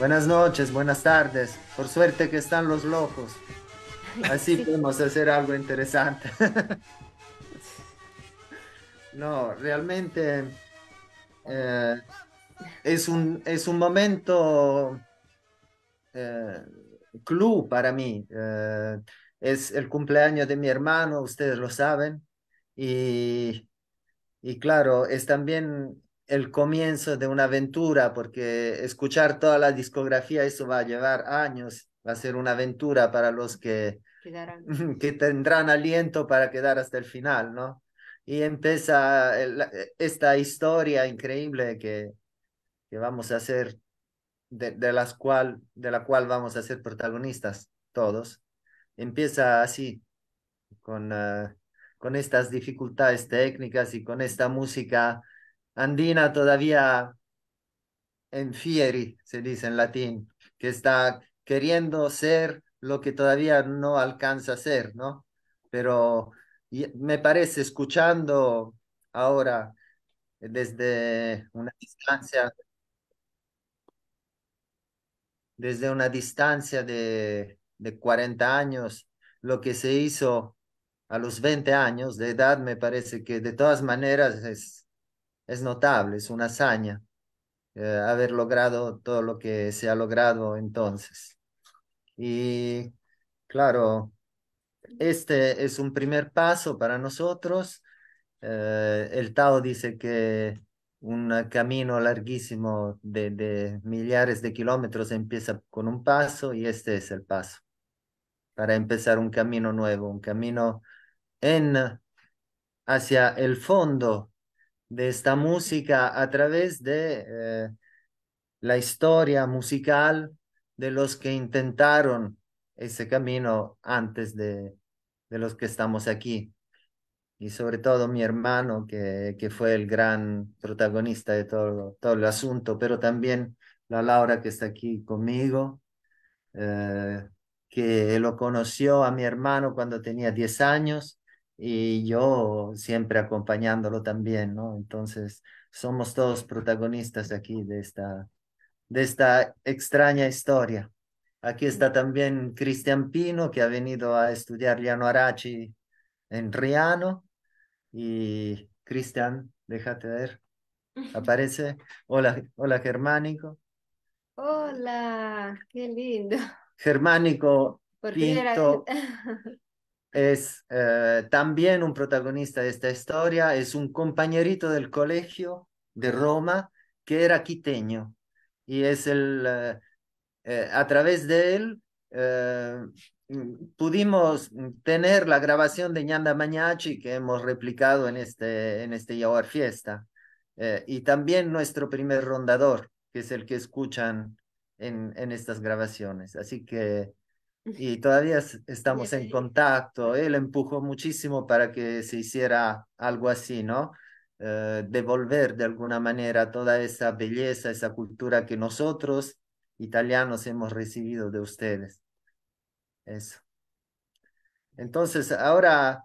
Buenas noches, buenas tardes. Por suerte que están los locos. Así podemos hacer algo interesante. no, realmente eh, es, un, es un momento eh, club para mí. Eh, es el cumpleaños de mi hermano, ustedes lo saben. Y, y claro, es también el comienzo de una aventura, porque escuchar toda la discografía, eso va a llevar años, va a ser una aventura para los que, que tendrán aliento para quedar hasta el final, ¿no? Y empieza esta historia increíble que, que vamos a hacer, de, de, las cual, de la cual vamos a ser protagonistas todos. Empieza así, con, ah, con estas dificultades técnicas y con esta música andina todavía en fieri, se dice en latín, que está queriendo ser lo que todavía no alcanza a ser, ¿no? Pero me parece, escuchando ahora eh, desde una distancia, desde una distancia de, de 40 años, lo que se hizo a los 20 años de edad, me parece que de todas maneras es, es notable, es una hazaña eh, haber logrado todo lo que se ha logrado entonces. Y claro, este es un primer paso para nosotros. Eh, el Tao dice que un camino larguísimo de, de, millares de kilómetros empieza con un paso y este es el paso para empezar un camino nuevo, un camino en hacia el fondo de esta música a través de eh, la historia musical de los que intentaron ese camino antes de, de los que estamos aquí. Y sobre todo mi hermano, que, que fue el gran protagonista de todo, todo el asunto, pero también la Laura que está aquí conmigo, eh, que lo conoció a mi hermano cuando tenía 10 años y yo siempre acompañándolo también, ¿no? Entonces, somos todos protagonistas aquí de esta, de esta extraña historia. Aquí está también Cristian Pino, que ha venido a estudiar Llano Arachi en Riano. Y Cristian, déjate ver, aparece. Hola, hola Germánico. Hola, qué lindo. Germánico Pinto, es eh, también un protagonista de esta historia, es un compañerito del colegio de Roma que era quiteño y es el, eh, eh, a través de él pudimos tener la grabación de Ñanda Mañachi que hemos replicado en este, en este Yahuar Fiesta y también nuestro primer rondador que es el que escuchan en, en estas grabaciones. Así que y todavía estamos en contacto. Él empujó muchísimo para que se hiciera algo así, ¿no? Eh, devolver de alguna manera toda esa belleza, esa cultura que nosotros, italianos, hemos recibido de ustedes. Eso. Entonces, ahora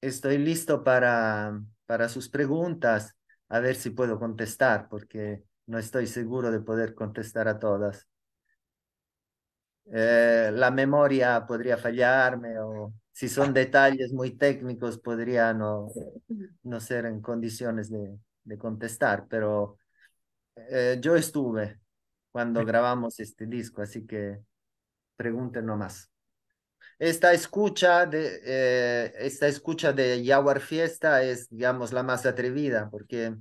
estoy listo para, para sus preguntas, a ver si puedo contestar, porque no estoy seguro de poder contestar a todas. Eh, la memoria podría fallarme o si son detalles muy técnicos podría no, ser en condiciones de, contestar, pero eh, yo estuve cuando grabamos este disco, así que pregunten nomás. Esta escucha de, eh, esta escucha de Jaguar Fiesta es, digamos, la más atrevida, porque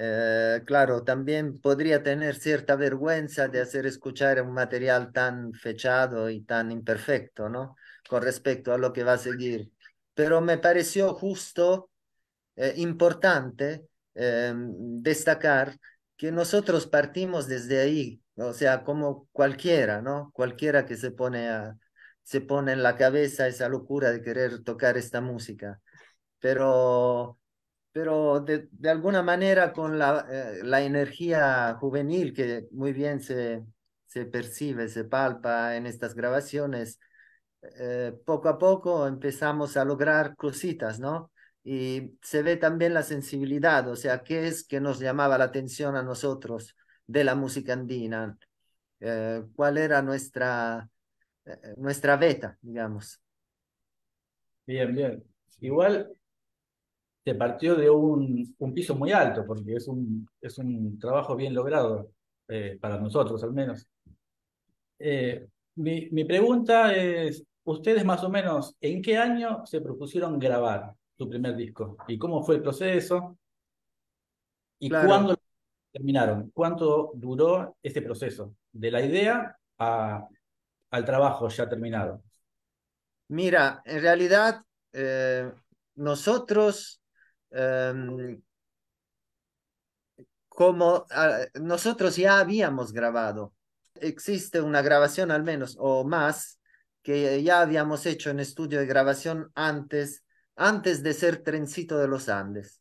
eh, claro, también podría tener cierta vergüenza de hacer escuchar un material tan fechado y tan imperfecto, ¿no? Con respecto a lo que va a seguir. Pero me pareció justo, eh, importante eh, destacar que nosotros partimos desde ahí, o sea, como cualquiera, ¿no? Cualquiera que se pone, se pone en la cabeza esa locura de querer tocar esta música. Pero pero de, alguna manera con la, eh, la, energía juvenil que muy bien se, se percibe, se palpa en estas grabaciones, eh, poco a poco empezamos a lograr cositas, ¿no? Y se ve también la sensibilidad, o sea, qué es que nos llamaba la atención a nosotros de la música andina, eh, cuál era nuestra, nuestra beta, digamos. Bien, bien. Igual partió de un, piso muy alto, porque es un, es un trabajo bien logrado, eh, para nosotros al menos. Eh, mi, pregunta es, ¿ustedes más o menos en qué año se propusieron grabar su primer disco? ¿Y cómo fue el proceso? ¿Y cuándo terminaron? ¿Cuánto duró ese proceso? De la idea al trabajo ya terminado. Mira, en realidad eh, nosotros Em, como nosotros ya habíamos grabado. Existe una grabación al menos o más que ya habíamos hecho en estudio de grabación antes, antes de ser Trencito de los Andes,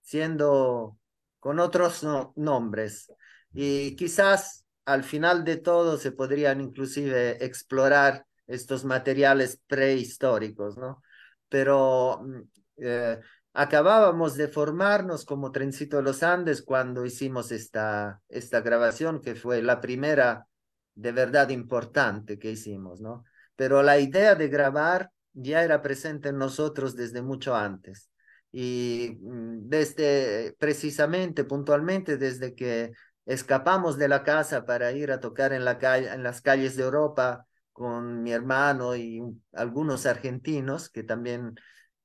siendo con otros nombres. Y quizás al final de todo se podrían inclusive explorar estos materiales prehistóricos, ¿no? Pero mm, eh, acabábamos de formarnos como Trencito de los Andes cuando hicimos esta, esta grabación, que fue la primera de verdad importante que hicimos, ¿no? Pero la idea de grabar ya era presente en nosotros desde mucho antes. Y mm, desde, precisamente, puntualmente, desde que escapamos de la casa para ir a tocar en, la en las calles de Europa con mi hermano y algunos argentinos que también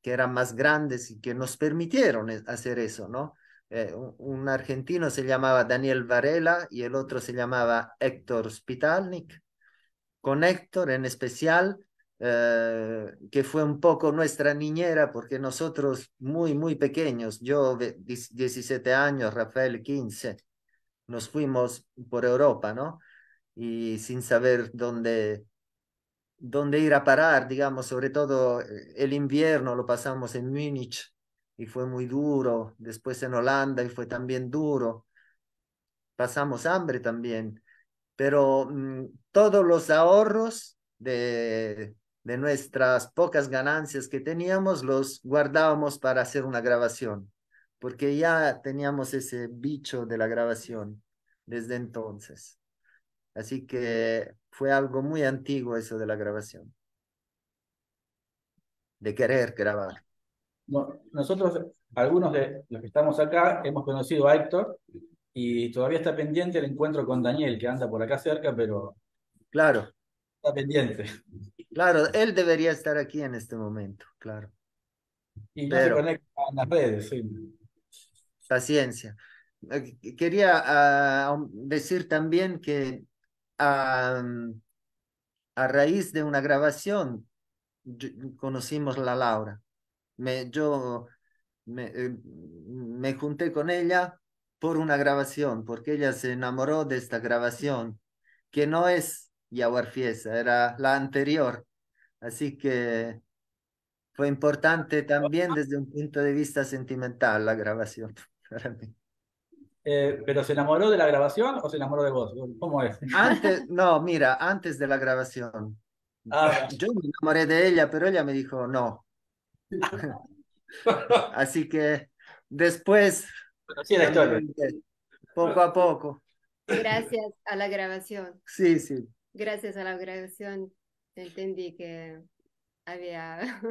que eran más grandes y que nos permitieron e, hacer eso, ¿no? Eh, un, argentino se llamaba Daniel Varela y el otro se llamaba Héctor Spitalnik. Con Héctor en especial, eh, que fue un poco nuestra niñera, porque nosotros muy, muy pequeños, yo 17 años, Rafael 15, nos fuimos por Europa, ¿no? Y sin saber dónde, dónde ir a parar, digamos, sobre todo eh, el invierno lo pasamos en Múnich y fue muy duro, después en Holanda y fue también duro, pasamos hambre también, pero mm, todos los ahorros de, de nuestras pocas ganancias que teníamos los guardábamos para hacer una grabación, porque ya teníamos ese bicho de la grabación desde entonces. Así que fue algo muy antiguo eso de la grabación, de querer grabar. nosotros, algunos de los que estamos acá, hemos conocido a Héctor y todavía está pendiente el encuentro con Daniel, que anda por acá cerca, pero... Claro. Está pendiente. Claro, él debería estar aquí en este momento, claro. Y no se conecta a las redes, sí. Paciencia. Eh, quería ah, decir también que Mm, a, raíz de una grabación conocimos la Laura. Me, yo eh, me, junté con ella por una grabación, porque ella se enamoró de esta grabación, que no es Yaguar Fiesa, era la anterior. Así que fue importante también desde un punto de vista sentimental la grabación para mí. Eh, ¿Pero se enamoró de la grabación o se enamoró de vos? ¿Cómo es? Antes, no, mira, antes de la grabación. Ah, Yo me enamoré de ella, pero ella me dijo no. Así que después. Conocí la historia. Poco a poco. Gracias a la grabación. Sí, sí. Gracias a la grabación entendí que había.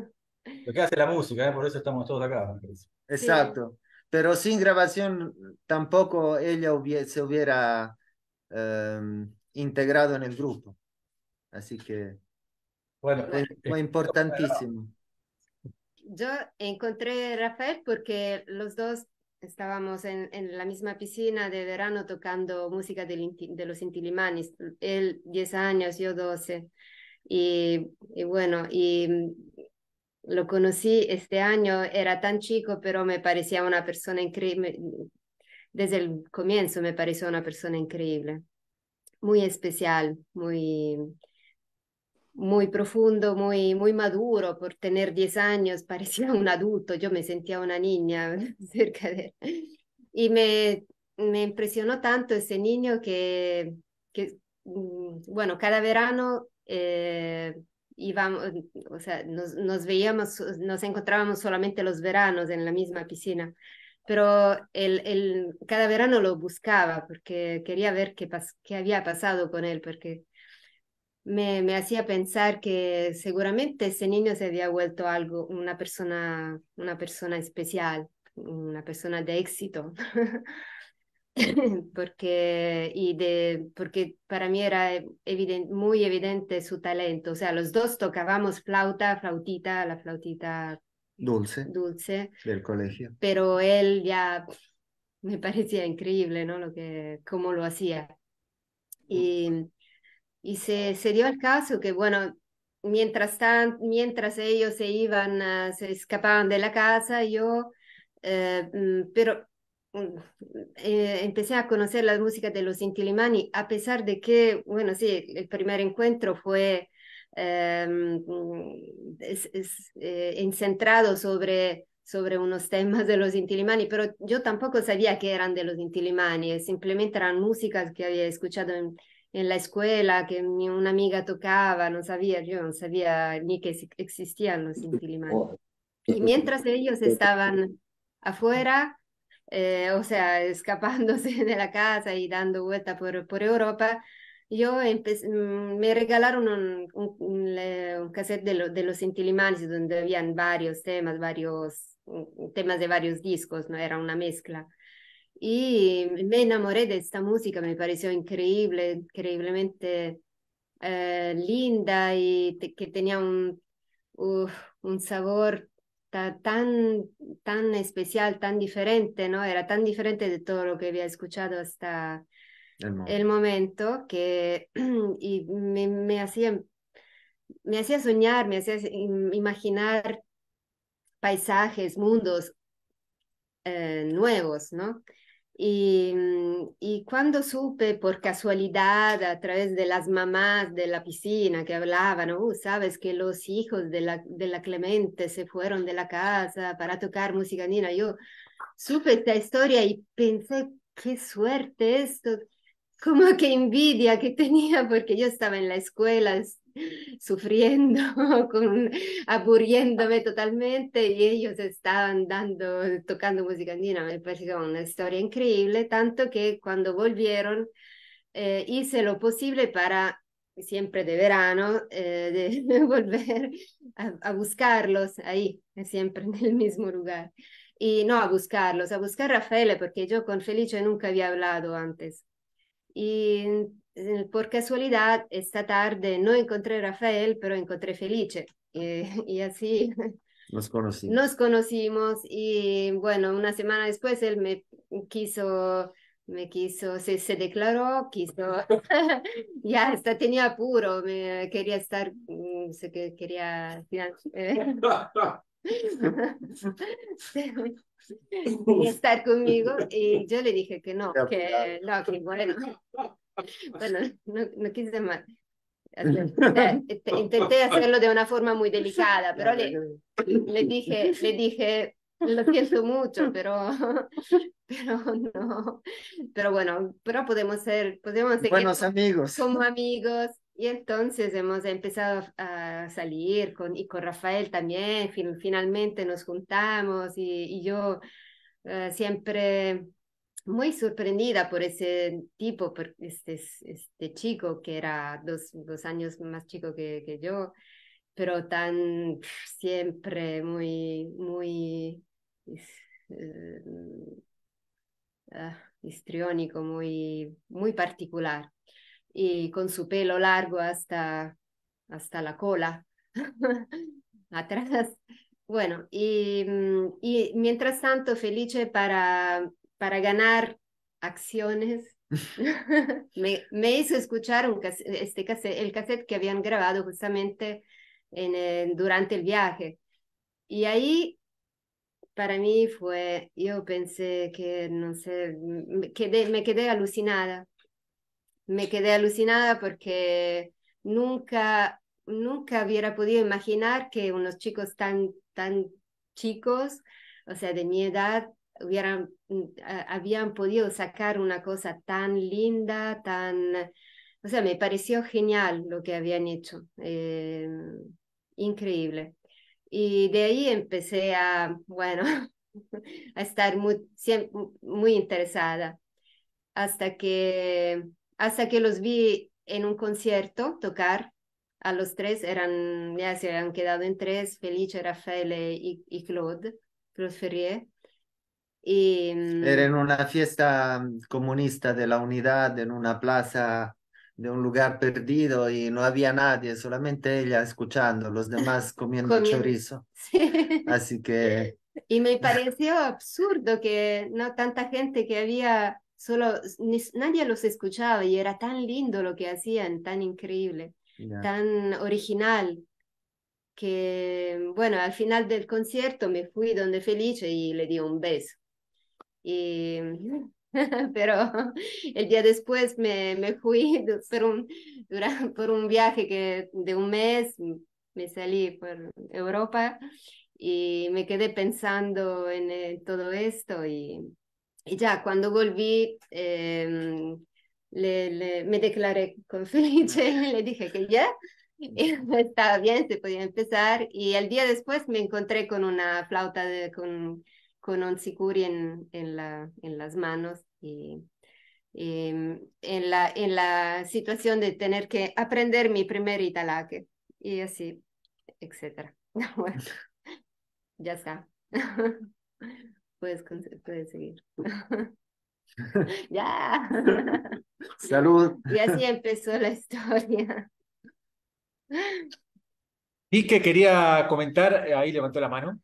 Lo que hace la música, ¿eh? por eso estamos todos acá. Exacto pero sin grabación tampoco ella se hubiera em, integrado en el grupo. Así que bueno, eh, fue importantísimo. Yo encontré a Rafael porque los dos estábamos en, en, la misma piscina de verano tocando música de, los Intilimanis, él 10 años, yo 12. Y, y bueno, y lo conocí este año, era tan chico, pero me parecía una persona increíble. Mm, desde el comienzo me pareció una persona increíble, muy especial, muy, muy profundo, muy, muy maduro por tener 10 años, parecía un adulto, yo me sentía una niña cerca de él. Y me, me impresionó tanto ese niño que, mm, bueno, cada verano... Eh, íbamos, mm, o sea, nos, nos, veíamos, nos encontrábamos solamente los veranos en la misma piscina, pero el, el, cada verano lo buscaba porque quería ver qué, pas, qué había pasado con él, porque me, me hacía pensar que seguramente ese niño se había vuelto algo, una persona, una persona especial, una persona de éxito. porque, porque para mí era e, muy evidente su talento. O sea, los dos tocábamos flauta, flautita, la flautita dulce, dulce del colegio. Pero él ya me parecía increíble, ¿no? Lo que, cómo lo hacía. Y, y se, se dio el caso que, bueno, mientras, tan, mientras ellos se iban, ah, se escapaban de la casa, yo, eh, mm, pero eh, empecé a conocer la música de los Intilimani, a pesar de que, bueno, sí, el primer encuentro fue em, mm, eh, es, centrado sobre, sobre unos temas de los Intilimani, pero yo tampoco sabía que eran de los Intilimani, simplemente eran músicas que había escuchado en, en la escuela, que mi, una amiga tocaba, no sabía, yo no sabía ni que existían los Intilimani. Oh, y mientras ellos estaban afuera, eh, o sea, escapándose de la casa y dando vuelta por, por Europa, yo mm, me regalaron un, un, un, cassette de, de los Intilimanis donde habían varios temas, varios mm, temas de varios discos, no era una mezcla. Y me enamoré de esta música, me pareció increíble, increíblemente eh, linda y que tenía un, un sabor tan, tan especial, tan diferente, ¿no? Era tan diferente de todo lo que había escuchado hasta el momento, que me, hacía, me hacía soñar, me hacía imaginar paisajes, mundos eh, nuevos, ¿no? Mm, y, cuando supe por casualidad a través de las mamás de la piscina que hablaban, oh, sabes que los hijos de la, de la Clemente se fueron de la casa para tocar música nina? yo supe esta historia y pensé, qué suerte esto, como qué envidia que tenía porque yo estaba en la escuela, sufriendo, con, aburriéndome totalmente y ellos estaban dando, tocando música andina, me pareció una historia increíble, tanto que cuando volvieron eh, hice lo posible para siempre de verano, eh, volver a, buscarlos ahí, siempre en el mismo lugar. Y no a buscarlos, a buscar a Rafael, porque yo con Felice nunca había hablado antes. Y eh, por casualidad, esta tarde no encontré a Rafael, pero encontré Felice. y así nos conocimos. Y bueno, una semana después él me quiso, me quiso, se, declaró, quiso, ya hasta tenía apuro, me, quería estar, mm, sé que quería... Eh, estar conmigo y yo le dije que no, que, no, que bueno bueno, no, quise más. Este, intenté hacerlo de una forma muy delicada, pero le, dije, le dije, lo siento mucho, pero, pero no. Pero bueno, pero podemos ser, podemos seguir buenos amigos. Como amigos. Y entonces hemos empezado a salir con, y con Rafael también, finalmente nos juntamos y, yo eh, siempre muy sorprendida por ese tipo, por este, este chico que era dos, dos años más chico que, que yo, pero tan siempre muy, muy eh, ah, histriónico, muy, muy particular. Y con su pelo largo hasta, hasta la cola, atrás. Bueno, y, mientras tanto, feliz para para ganar acciones. me, me, hizo escuchar este el cassette que habían grabado justamente durante el viaje. Y ahí para mí fue, yo pensé que, no sé, me quedé, me quedé alucinada. Me quedé alucinada porque nunca, nunca hubiera podido imaginar que unos chicos tan, tan chicos, o sea, de mi edad, Mm, habían podido sacar una cosa tan linda, tan... O sea, me pareció genial lo que habían hecho, eh, increíble. Y de ahí empecé a, bueno, a estar muy, muy interesada hasta que, hasta que los vi en un concierto tocar a los tres, eran, ya se habían quedado en tres, Felice, Rafael eh, y, y Claude, Claude Ferrier. Era en mm, una fiesta mm, comunista de la unidad, en una plaza de un lugar perdido y no había nadie, solamente ella escuchando, los demás comiendo, chorizo. Así que... Y me pareció absurdo que no tanta gente que había, solo nadie los escuchaba y era tan lindo lo que hacían, tan increíble, tan original, que bueno, al final del concierto me fui donde Felice y le di un beso. pero el día después me, me fui por un, por un viaje que de un mes, me salí por Europa y me quedé pensando en eh, todo esto y, ya cuando volví eh, le, le, me declaré con Felice, le dije que ya estaba bien, se podía empezar y el día después me encontré con una flauta, de, con con un sicuri en, en, la, en las manos y em, en, la, en la situación de tener que aprender mi primer italaque y así, etcétera. Bueno, ya está. Puedes, puedes seguir. ya. Salud. Y así empezó la historia. Y que quería comentar, ahí levantó la mano.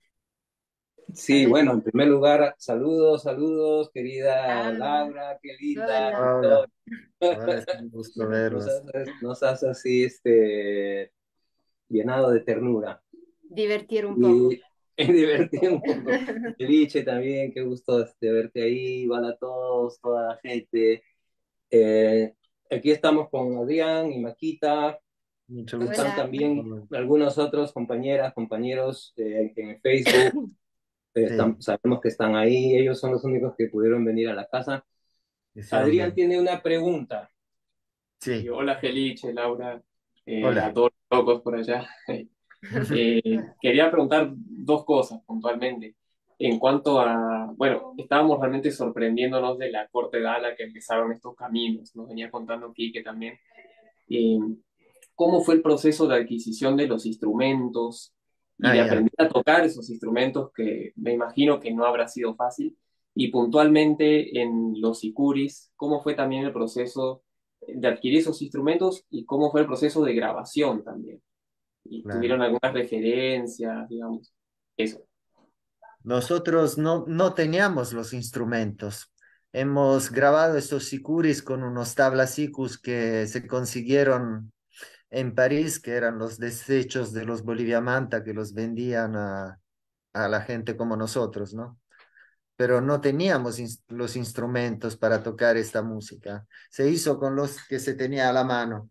Sí, bueno, en primer lugar, saludos, saludos, querida Laura, qué linda. Nos, haces así este, llenado de ternura. Divertir un poco. Y, divertir un poco. Eliche también, qué gusto este, verte ahí. Igual a todos, toda la gente. Eh, aquí estamos con Adrián y Maquita. Muchas Están también algunos otros compañeras, compañeros eh, en Facebook. Eh, sabemos que están ahí, ellos son los únicos que pudieron venir a la casa. Adrián tiene una pregunta. Sí. Hola Felice, Laura, eh, hola. a todos locos por allá. Eh, quería preguntar dos cosas puntualmente. En cuanto a, bueno, estábamos realmente sorprendiéndonos de la corte de ala que empezaron estos caminos, nos venía contando Quique también. ¿Cómo fue el proceso de adquisición de los instrumentos? Ah, y de aprender a tocar esos instrumentos que me imagino que no habrá sido fácil. Y puntualmente en los sicuris ¿cómo fue también el proceso de adquirir esos instrumentos y cómo fue el proceso de grabación también? ¿Y ¿Tuvieron algunas referencias, digamos? Eso. Nosotros no, no teníamos los instrumentos, hemos grabado estos sicuris con unos tablas sicus que se consiguieron en París, que eran los desechos de los manta que los vendían a, la gente como nosotros, ¿no? Pero no teníamos los instrumentos para tocar esta música. Se hizo con los que se tenía a la mano.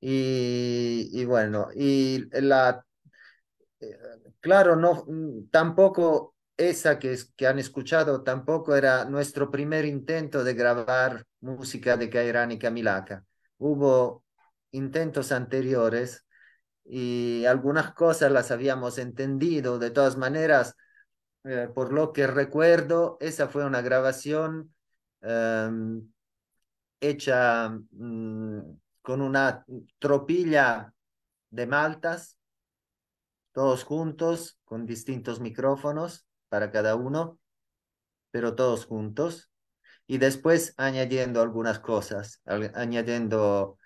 Y, bueno, y la, eh, claro, no, mm, tampoco esa que, que han escuchado tampoco era nuestro primer intento de grabar música de Cairán y Camilaca. Hubo intentos anteriores y algunas cosas las habíamos entendido. De todas maneras, eh, por lo que recuerdo, esa fue una grabación em, hecha mm, con una tropilla de maltas, todos juntos, con distintos micrófonos para cada uno, pero todos juntos. Y después añadiendo algunas cosas, añadiendo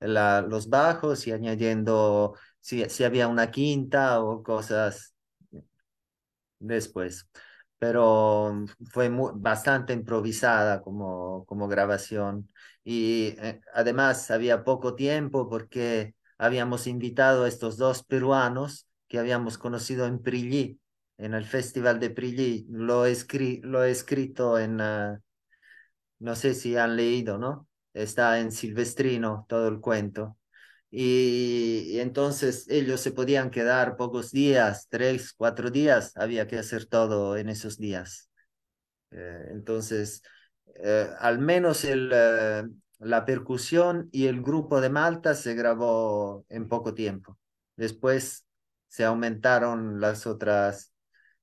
la, los bajos y añadiendo si, si había una quinta o cosas después. Pero mm, fue bastante improvisada como, como grabación. Y eh, además había poco tiempo porque habíamos invitado a estos dos peruanos que habíamos conocido en Prilly, en el Festival de Prilly. Lo, he escrito en, ah, no sé si han leído, ¿no? está en Silvestrino todo el cuento. Y, entonces ellos se podían quedar pocos días, tres, cuatro días, había que hacer todo en esos días. Eh, entonces, eh, al menos el, eh, la percusión y el grupo de Malta se grabó en poco tiempo. Después se aumentaron las otras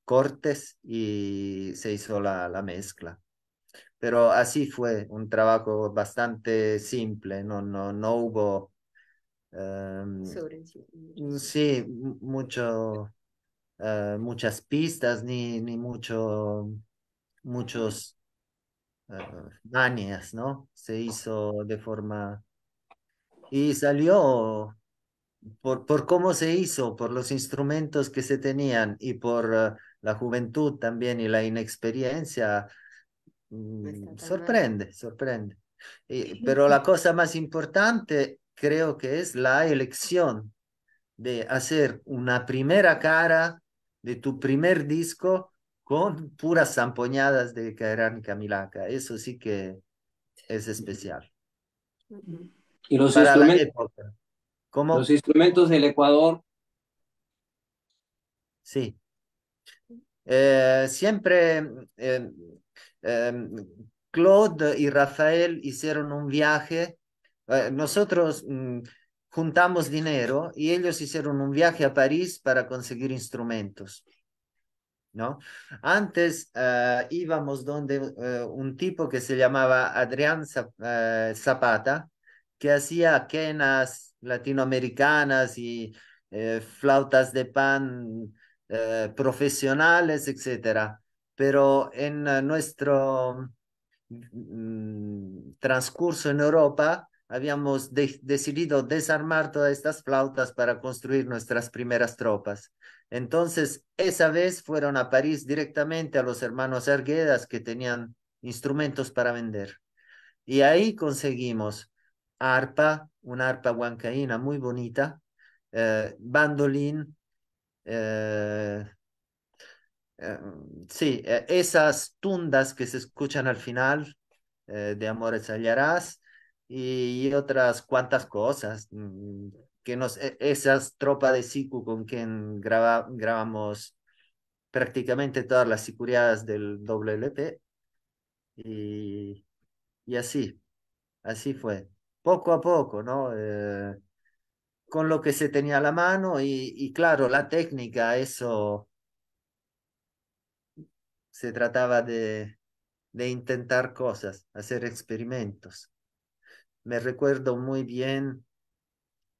cortes y se hizo la mezcla pero así fue un trabajo bastante simple, no, no, no hubo... Em, sí, mucho, eh, muchas pistas ni, ni mucho, muchos uh, ¿no? Se hizo de forma... Y salió por, por cómo se hizo, por los instrumentos que se tenían y por eh, la juventud también y la inexperiencia, Mm, sorprende, sorprende. Eh, pero la cosa más importante creo que es la elección de hacer una primera cara de tu primer disco con puras zampoñadas de y Camilaca. Eso sí que es especial. Y los, instrumentos, ¿Cómo? los instrumentos del Ecuador. Sí. Eh, siempre eh, Em, Claude y Rafael hicieron un viaje, eh, nosotros mm, juntamos dinero y ellos hicieron un viaje a París para conseguir instrumentos. ¿No? Antes eh, íbamos donde eh, un tipo que se llamaba Adrián Zapata, que hacía quenas latinoamericanas y flautas de pan profesionales, etcétera pero en ah, nuestro mm, transcurso en Europa habíamos decidido desarmar todas estas flautas para construir nuestras primeras tropas. Entonces, esa vez fueron a París directamente a los hermanos Arguedas que tenían instrumentos para vender. Y ahí conseguimos arpa, una arpa huancaína muy bonita, eh, bandolín, eh, eh, mm, sí, eh, esas tundas que se escuchan al final eh, de Amores Hallarás y, y otras cuantas cosas mm, que nos, e, esas tropas de Siku con quien grabamos prácticamente todas las sicuriadas del WLP y, y así, así fue, poco a poco, ¿no? con lo que se tenía a la mano y claro, la técnica, eso se trataba de, de intentar cosas, hacer experimentos. Me recuerdo muy bien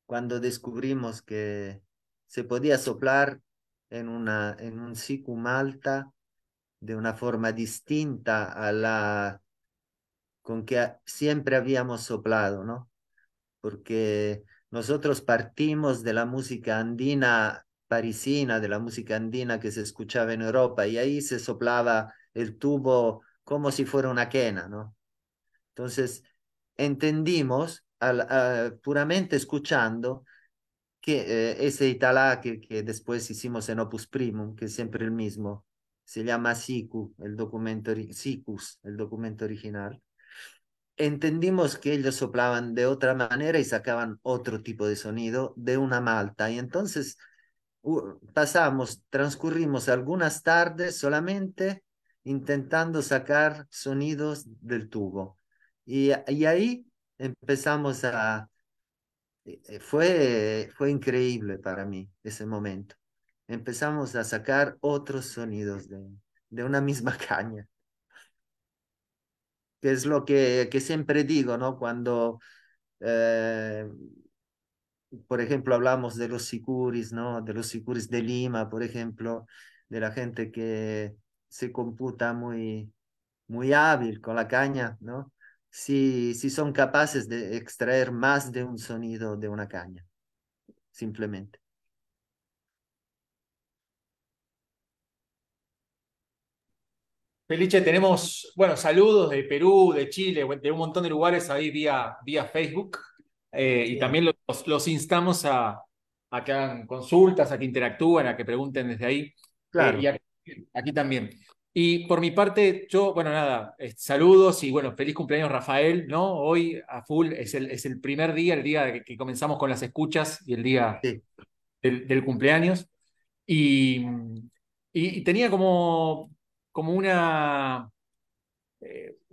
cuando descubrimos que se podía soplar en, una, en un sicum alta de una forma distinta a la con que siempre habíamos soplado, ¿no? Porque nosotros partimos de la música andina parisina, de la música andina que se escuchaba en Europa, y ahí se soplaba el tubo como si fuera una quena, ¿no? Entonces, entendimos, ah, puramente escuchando, que eh, ese Italá que, que, después hicimos en Opus Primum, que es siempre el mismo, se llama Sicu, el documento, Sicus, el documento original, entendimos que ellos soplaban de otra manera y sacaban otro tipo de sonido de una malta. Y entonces pasamos, transcurrimos algunas tardes solamente intentando sacar sonidos del tubo. Y, y ahí empezamos a... Eh, eh, fue, fue increíble para mí ese momento. Empezamos a sacar otros sonidos de, una misma caña. Que es lo que, que siempre digo, ¿no? Cuando eh, por ejemplo, hablamos de los sicuris, ¿no? De los sicuris de Lima, por ejemplo, de la gente que se computa muy, muy hábil con la caña, ¿no? Si, si son capaces de extraer más de un sonido de una caña, simplemente. Felice, tenemos, bueno, saludos de Perú, de Chile, de un montón de lugares ahí vía, vía Facebook. Eh, y también los los, instamos a, que hagan consultas, a que interactúen, a que pregunten desde ahí. Claro. Eh, aquí, también. Y por mi parte, yo, bueno, nada, eh, saludos y bueno, feliz cumpleaños Rafael, ¿no? Hoy a full es el, es el primer día, el día que, comenzamos con las escuchas y el día del, cumpleaños. Y, y, y tenía como, como una,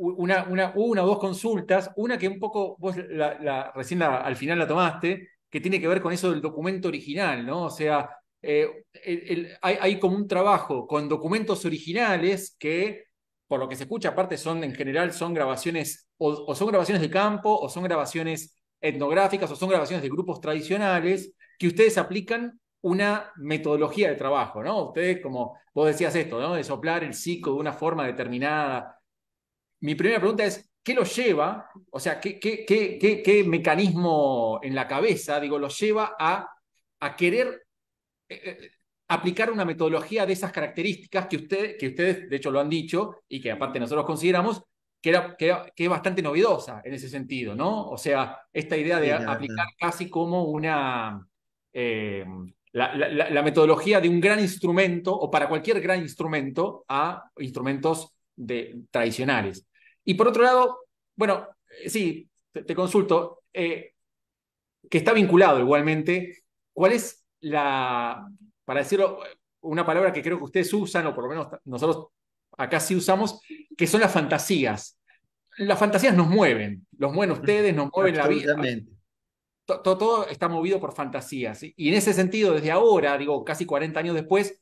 una, una, o dos consultas, una que un poco vos la, recién al final la tomaste, que tiene que ver con eso del documento original, ¿no? O sea, eh, hay, como un trabajo con documentos originales que, por lo que se escucha, aparte son en general son grabaciones, o, son grabaciones de campo, o son grabaciones etnográficas, o son grabaciones de grupos tradicionales, que ustedes aplican una metodología de trabajo, ¿no? Ustedes, como vos decías esto, ¿no? De soplar el ciclo de una forma determinada mi primera pregunta es, ¿qué lo lleva? O sea, ¿qué, mecanismo en la cabeza, digo, lo lleva a, querer eh, eh, aplicar una metodología de esas características que, que ustedes, de hecho, lo han dicho y que aparte nosotros consideramos que, es bastante novedosa en ese sentido, ¿no? O sea, esta idea de aplicar casi como una... Eh, la, metodología de un gran instrumento o para cualquier gran instrumento a instrumentos tradicionales. Y por otro lado, bueno, eh, sí, te, consulto, eh, que está vinculado igualmente, ¿cuál es la, para decirlo, una palabra que creo que ustedes usan, o por lo menos nosotros acá sí usamos, que son las fantasías? Las fantasías nos mueven, los mueven ustedes, nos mueven la vida. Todo, está movido por fantasías. Y en ese sentido, desde ahora, digo, casi 40 años después,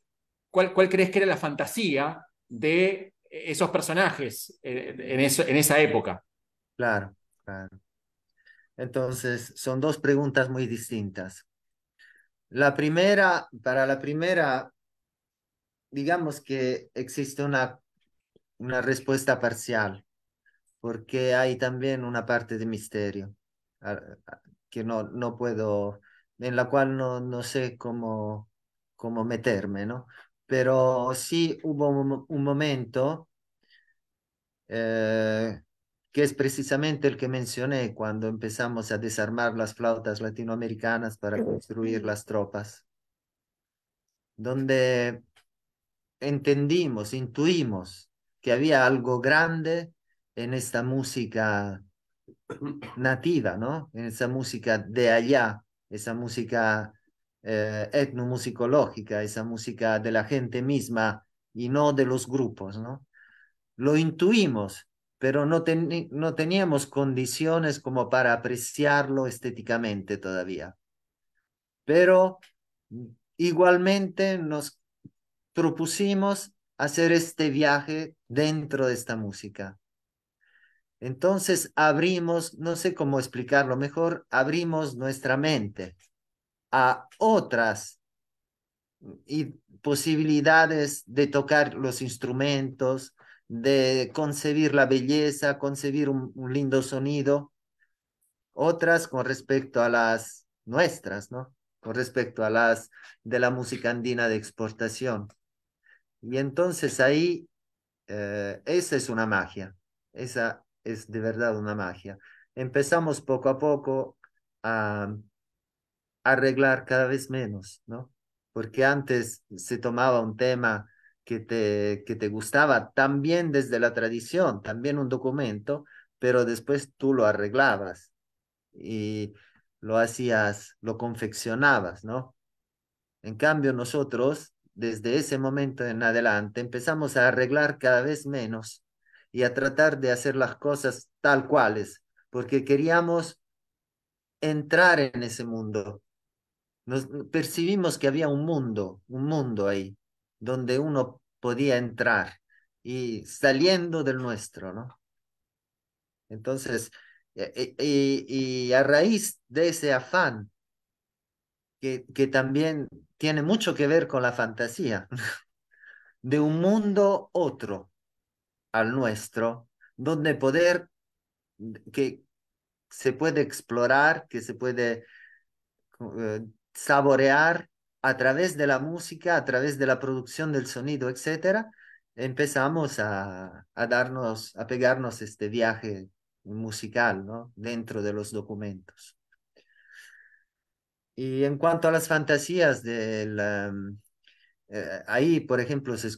cuál crees que era la fantasía de e-, esos personajes eh, en, en esa época. Claro, claro. Entonces, son dos preguntas muy distintas. La primera, para la primera, digamos que existe una, una respuesta parcial, porque hay también una parte de misterio que no, no puedo, en la cual no, no sé cómo, cómo meterme, ¿no? pero sí hubo un, momento eh, que es precisamente el que mencioné cuando empezamos a desarmar las flautas latinoamericanas para construir las tropas, donde entendimos, intuimos que había algo grande en esta música nativa, ¿no? En esa música de allá, esa música eh, etnomusicológica, esa música de la gente misma y no de los grupos, ¿no? Lo intuimos, pero no, no teníamos condiciones como para apreciarlo estéticamente todavía. Pero igualmente nos propusimos hacer este viaje dentro de esta música. Entonces abrimos, no sé cómo explicarlo mejor, abrimos nuestra mente a otras y posibilidades de tocar los instrumentos, de concebir la belleza, concebir un, lindo sonido, otras con respecto a las nuestras, ¿no? Con respecto a las de la música andina de exportación. Y entonces ahí, eh, esa es una magia, esa es de verdad una magia. Empezamos poco a poco a arreglar cada vez menos, ¿no? Porque antes se tomaba un tema que te, que te gustaba también desde la tradición, también un documento, pero después tú lo arreglabas y lo hacías, lo confeccionabas, ¿no? En cambio, nosotros, desde ese momento en adelante, empezamos a arreglar cada vez menos y a tratar de hacer las cosas tal cuales, porque queríamos entrar en ese mundo, nos percibimos que había un mundo, un mundo ahí, donde uno podía entrar y saliendo del nuestro, ¿no? Entonces, e, e, y, a raíz de ese afán, que, que también tiene mucho que ver con la fantasía, de un mundo otro al nuestro, donde poder, que se puede explorar, que se puede eh, saborear a través de la música, a través de la producción del sonido, etcétera, empezamos a, darnos, a pegarnos este viaje musical, ¿no? Dentro de los documentos. Y en cuanto a las fantasías del... Eh, ahí, por ejemplo, se,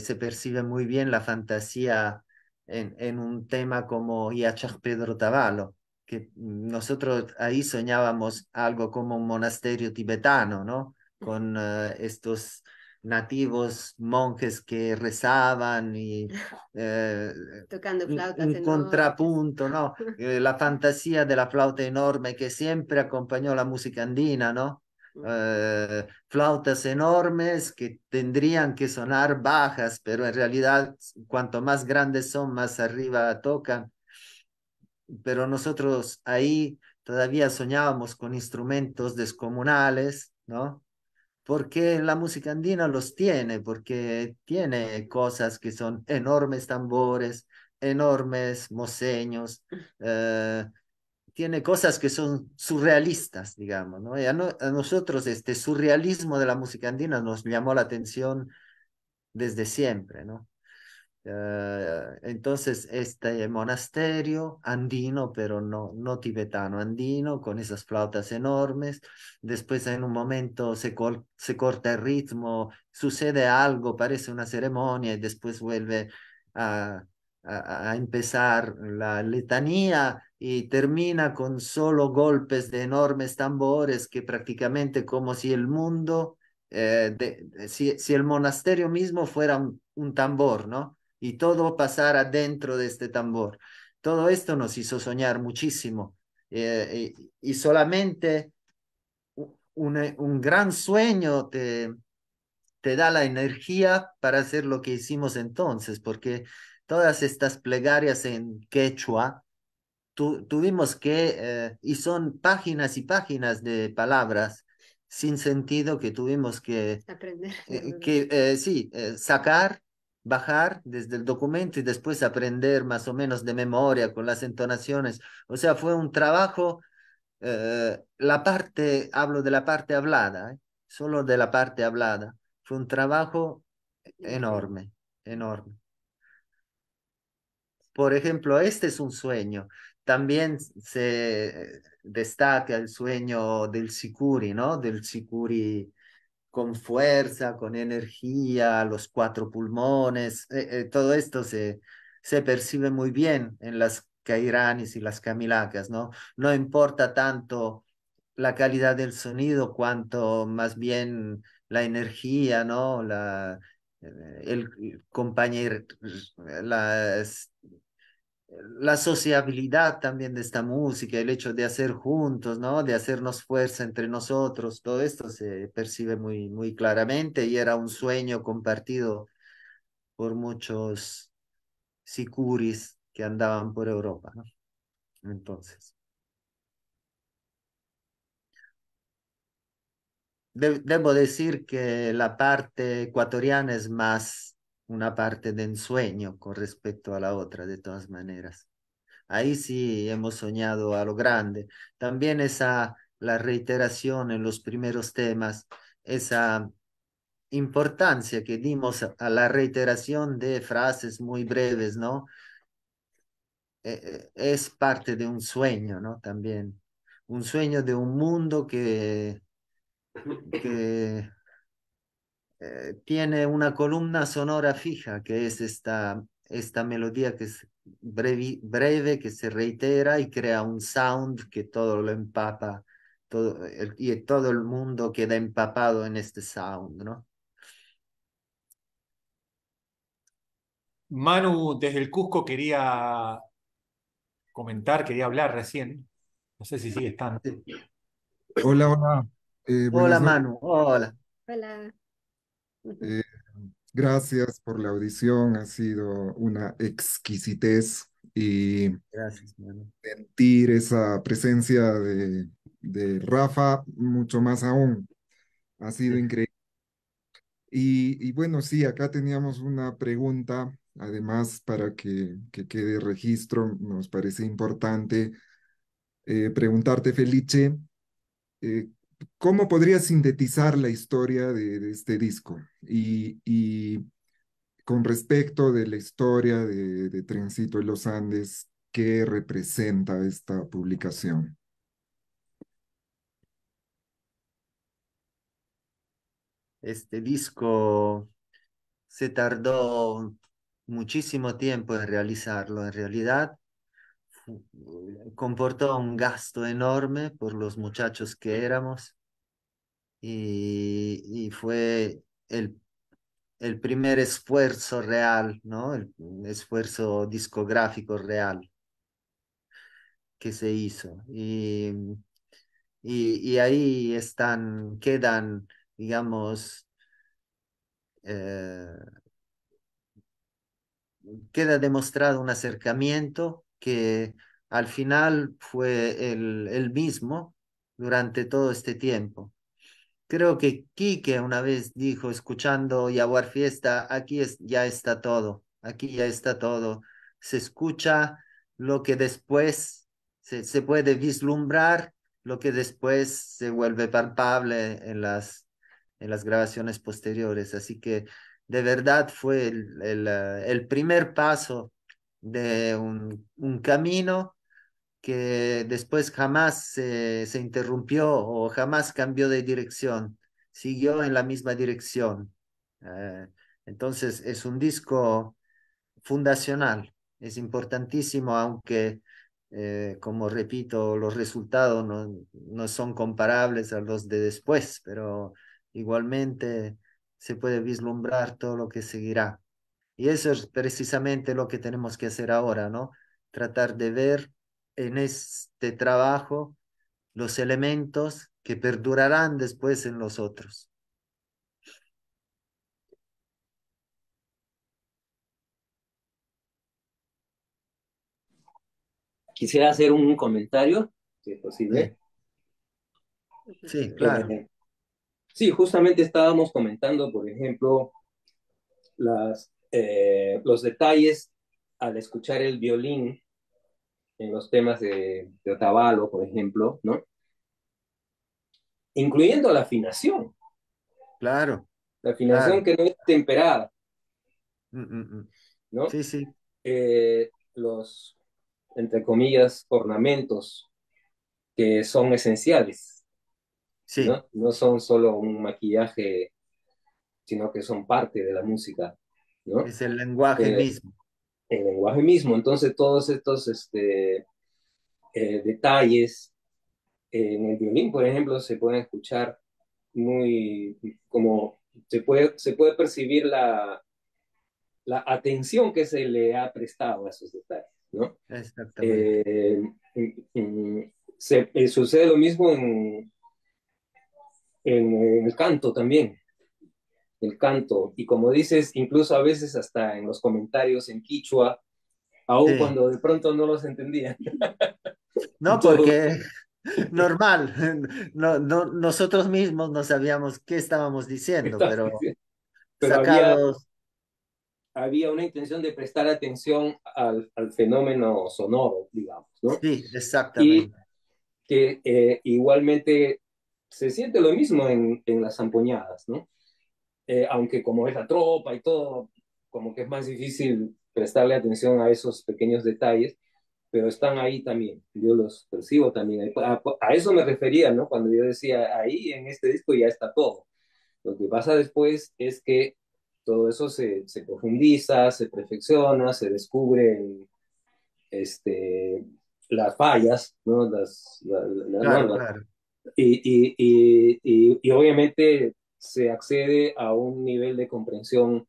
se, percibe muy bien la fantasía en, en un tema como Iachar Pedro Tavalo, que nosotros ahí soñábamos algo como un monasterio tibetano, ¿no? Con eh, estos nativos monjes que rezaban y eh, tocando flautas un, contrapunto, ¿no? Eh, la fantasía de la flauta enorme que siempre acompañó la música andina, ¿no? Mm. flautas enormes que tendrían que sonar bajas, pero en realidad cuanto más grandes son, más arriba tocan pero nosotros ahí todavía soñábamos con instrumentos descomunales, ¿no? Porque la música andina los tiene, porque tiene cosas que son enormes tambores, enormes moseños, eh, tiene cosas que son surrealistas, digamos, ¿no? Y a nosotros este surrealismo de la música andina nos llamó la atención desde siempre, ¿no? Ah, entonces, este monasterio andino, pero no, no tibetano, andino, con esas flautas enormes, después en un momento se, se corta el ritmo, sucede algo, parece una ceremonia y después vuelve a, empezar la letanía y termina con solo golpes de enormes tambores que prácticamente como si el mundo eh, si, el monasterio mismo fuera un tambor, ¿no? y todo pasara dentro de este tambor. Todo esto nos hizo soñar muchísimo eh, y, solamente un, gran sueño te, te da la energía para hacer lo que hicimos entonces, porque todas estas plegarias en quechua tuvimos que, eh, y son páginas y páginas de palabras sin sentido que tuvimos que, Aprender. Eh, que sí, sacar bajar desde el documento y después aprender más o menos de memoria con las entonaciones. O sea, fue un trabajo, eh, la parte, hablo de la parte hablada, ¿eh? solo de la parte hablada. Fue un trabajo enorme, enorme. Por ejemplo, este es un sueño. También se destaca el sueño del Sicuri, ¿no? Del Sicuri con fuerza, con energía, los cuatro pulmones, eh, eh, todo esto se, se percibe muy bien en las cairanis y las camilacas, ¿no? No importa tanto la calidad del sonido cuanto más bien la energía, ¿no? La, eh, el compañero, las la sociabilidad también de esta música, el hecho de hacer juntos, ¿no? De hacernos fuerza entre nosotros, todo esto se percibe muy, muy claramente y era un sueño compartido por muchos sicuris que andaban por Europa, Entonces. debo decir que la parte ecuatoriana es más una parte de ensueño con respecto a la otra, de todas maneras. Ahí sí hemos soñado a lo grande. También esa, la reiteración en los primeros temas, esa importancia que dimos a la reiteración de frases muy breves, ¿no? Eh, eh, es parte de un sueño, ¿no? También, un sueño de un mundo que, que eh, tiene una columna sonora fija, que es esta, esta melodía que es breve, breve, que se reitera y crea un sound que todo lo empapa, todo, y todo el mundo queda empapado en este sound, ¿no? Manu, desde el Cusco quería comentar, quería hablar recién. No sé si sigue estando. Hola, hola. Eh, hola, Manu. Hola. Eh, gracias por la audición, ha sido una exquisitez y sentir esa presencia de, Rafa mucho más aún. Ha sido increíble. Y, bueno, sí, acá teníamos una pregunta, además, para que, quede registro, nos parece importante eh, preguntarte, Felice, eh, ¿cómo podría sintetizar la historia de, este disco? Y, con respecto de la historia de, de Trencito y los Andes, ¿qué representa esta publicación? Este disco se tardó muchísimo tiempo en realizarlo. En realidad, comportó un gasto enorme por los muchachos que éramos y, fue el, primer esfuerzo real, ¿no? El, esfuerzo discográfico real que se hizo. Y, y, ahí están, quedan, digamos, eh, queda demostrado un acercamiento que al final fue el, el mismo durante todo este tiempo. Creo que Quique una vez dijo, escuchando Yaguar Fiesta, aquí ya está todo, aquí ya está todo. Se escucha lo que después se, se puede vislumbrar, lo que después se vuelve palpable en las, en las grabaciones posteriores. Así que de verdad fue el, el, el primer paso de un, camino que después jamás se, interrumpió o jamás cambió de dirección, siguió en la misma dirección. Eh, entonces es un disco fundacional, es importantísimo, aunque, eh, como repito, los resultados no, son comparables a los de después, pero igualmente se puede vislumbrar todo lo que seguirá. Y eso es precisamente lo que tenemos que hacer ahora, ¿no? Tratar de ver en este trabajo los elementos que perdurarán después en los otros. Quisiera hacer un comentario, si es posible. Sí, claro. Eh, sí, justamente estábamos comentando, por ejemplo, las eh, los detalles al escuchar el violín en los temas de, de por ejemplo, ¿no? Incluyendo la afinación. Claro. La afinación que no es temperada. Mm, mm, mm. ¿No? Sí, sí. Eh, los, entre comillas, ornamentos que son esenciales. Sí. no son solo un maquillaje, sino que son parte de la música es el lenguaje eh, mismo. El lenguaje mismo. Entonces, todos estos este, eh, detalles eh, en el violín, por ejemplo, se pueden escuchar muy como se puede, se puede percibir la, la atención que se le ha prestado a esos detalles, Exactamente. Se, sucede lo mismo en el canto también, el canto. Y como dices, incluso a veces hasta en los comentarios en quichua, aún cuando de pronto no los entendían. No, porque normal, no, no, nosotros mismos no sabíamos qué estábamos diciendo, pero, pero había, una intención de prestar atención al, fenómeno sonoro, digamos, ¿no? Sí, exactamente. que eh, igualmente se siente lo mismo en, en las ampuñadas, ¿no? Eh, aunque como es la tropa y todo, como que es más difícil prestarle atención a esos pequeños detalles, pero están ahí también, yo los percibo también. A, eso me refería, ¿no? Cuando yo decía, ahí en este disco ya está todo. Lo que pasa después es que todo eso se, se, profundiza, se perfecciona, se descubren este, las fallas, ¿no? Las, claro. Y, y, y, y, obviamente se accede a un nivel de comprensión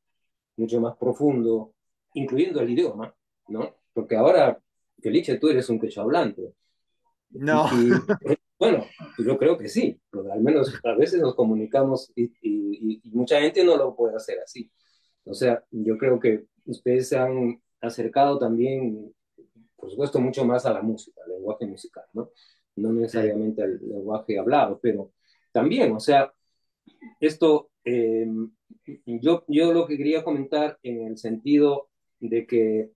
mucho más profundo, incluyendo el idioma, ¿no? Porque ahora, Felice, tú eres un quechua hablante. No. Eh, bueno, yo creo que sí, pero pues, al menos a veces nos comunicamos y, y mucha gente no lo puede hacer así. O sea, yo creo que ustedes se han acercado también, por supuesto, mucho más a la música, al lenguaje musical, ¿no? No necesariamente al lenguaje hablado, pero también, o sea, esto, em, yo, yo lo que quería comentar en el sentido de que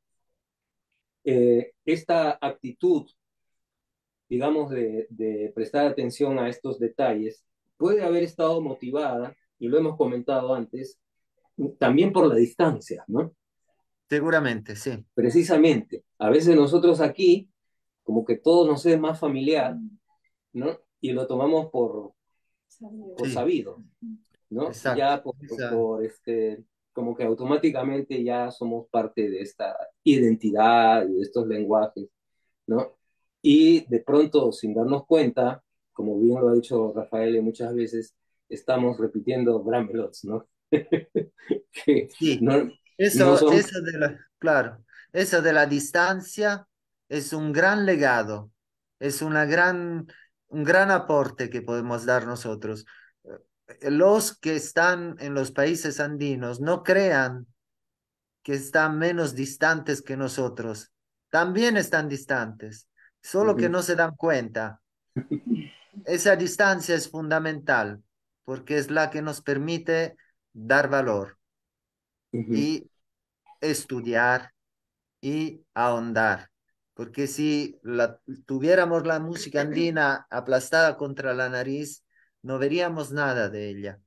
eh, esta actitud, digamos, de, de prestar atención a estos detalles, puede haber estado motivada, y lo hemos comentado antes, también por la distancia, ¿no? Seguramente, sí. Precisamente. A veces nosotros aquí, como que todo nos es más familiar, ¿no? Y lo tomamos por, o sabido, ¿no? ya por, este, como que automáticamente ya somos parte de esta identidad y de estos lenguajes, ¿no? Y de pronto, sin darnos cuenta, como bien lo ha dicho Rafael muchas veces, estamos repitiendo Bramelots, ¿no? sí. claro, eso de la distancia es un gran legado, es una gran un gran aporte que podemos dar nosotros. Eh, los que están en los países andinos no crean que están menos distantes que nosotros. También están distantes, solo que no se dan cuenta. Esa distancia es fundamental porque es la que nos permite dar valor y estudiar y ahondar porque si la, tuviéramos la música andina aplastada contra la nariz, no veríamos nada de ella.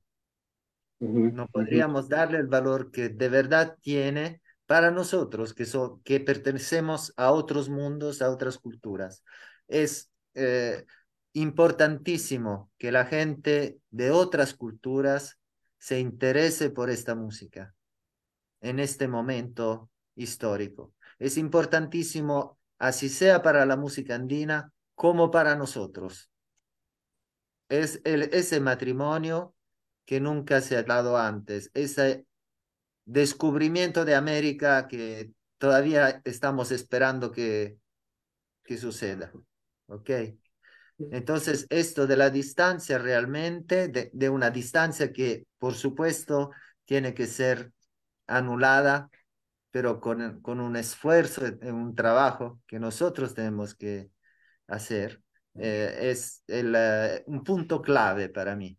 No podríamos darle el valor que de verdad tiene para nosotros, que, que pertenecemos a otros mundos, a otras culturas. Es eh, importantísimo que la gente de otras culturas se interese por esta música en este momento histórico. Es importantísimo así sea para la música andina como para nosotros. Es el, ese matrimonio que nunca se ha dado antes, ese descubrimiento de América que todavía estamos esperando que, que suceda. ¿Ok? Entonces, esto de la distancia realmente, de una distancia que por supuesto tiene que ser anulada pero con, con un esfuerzo, un trabajo que nosotros tenemos que hacer, eh, es el, eh, un punto clave para mí.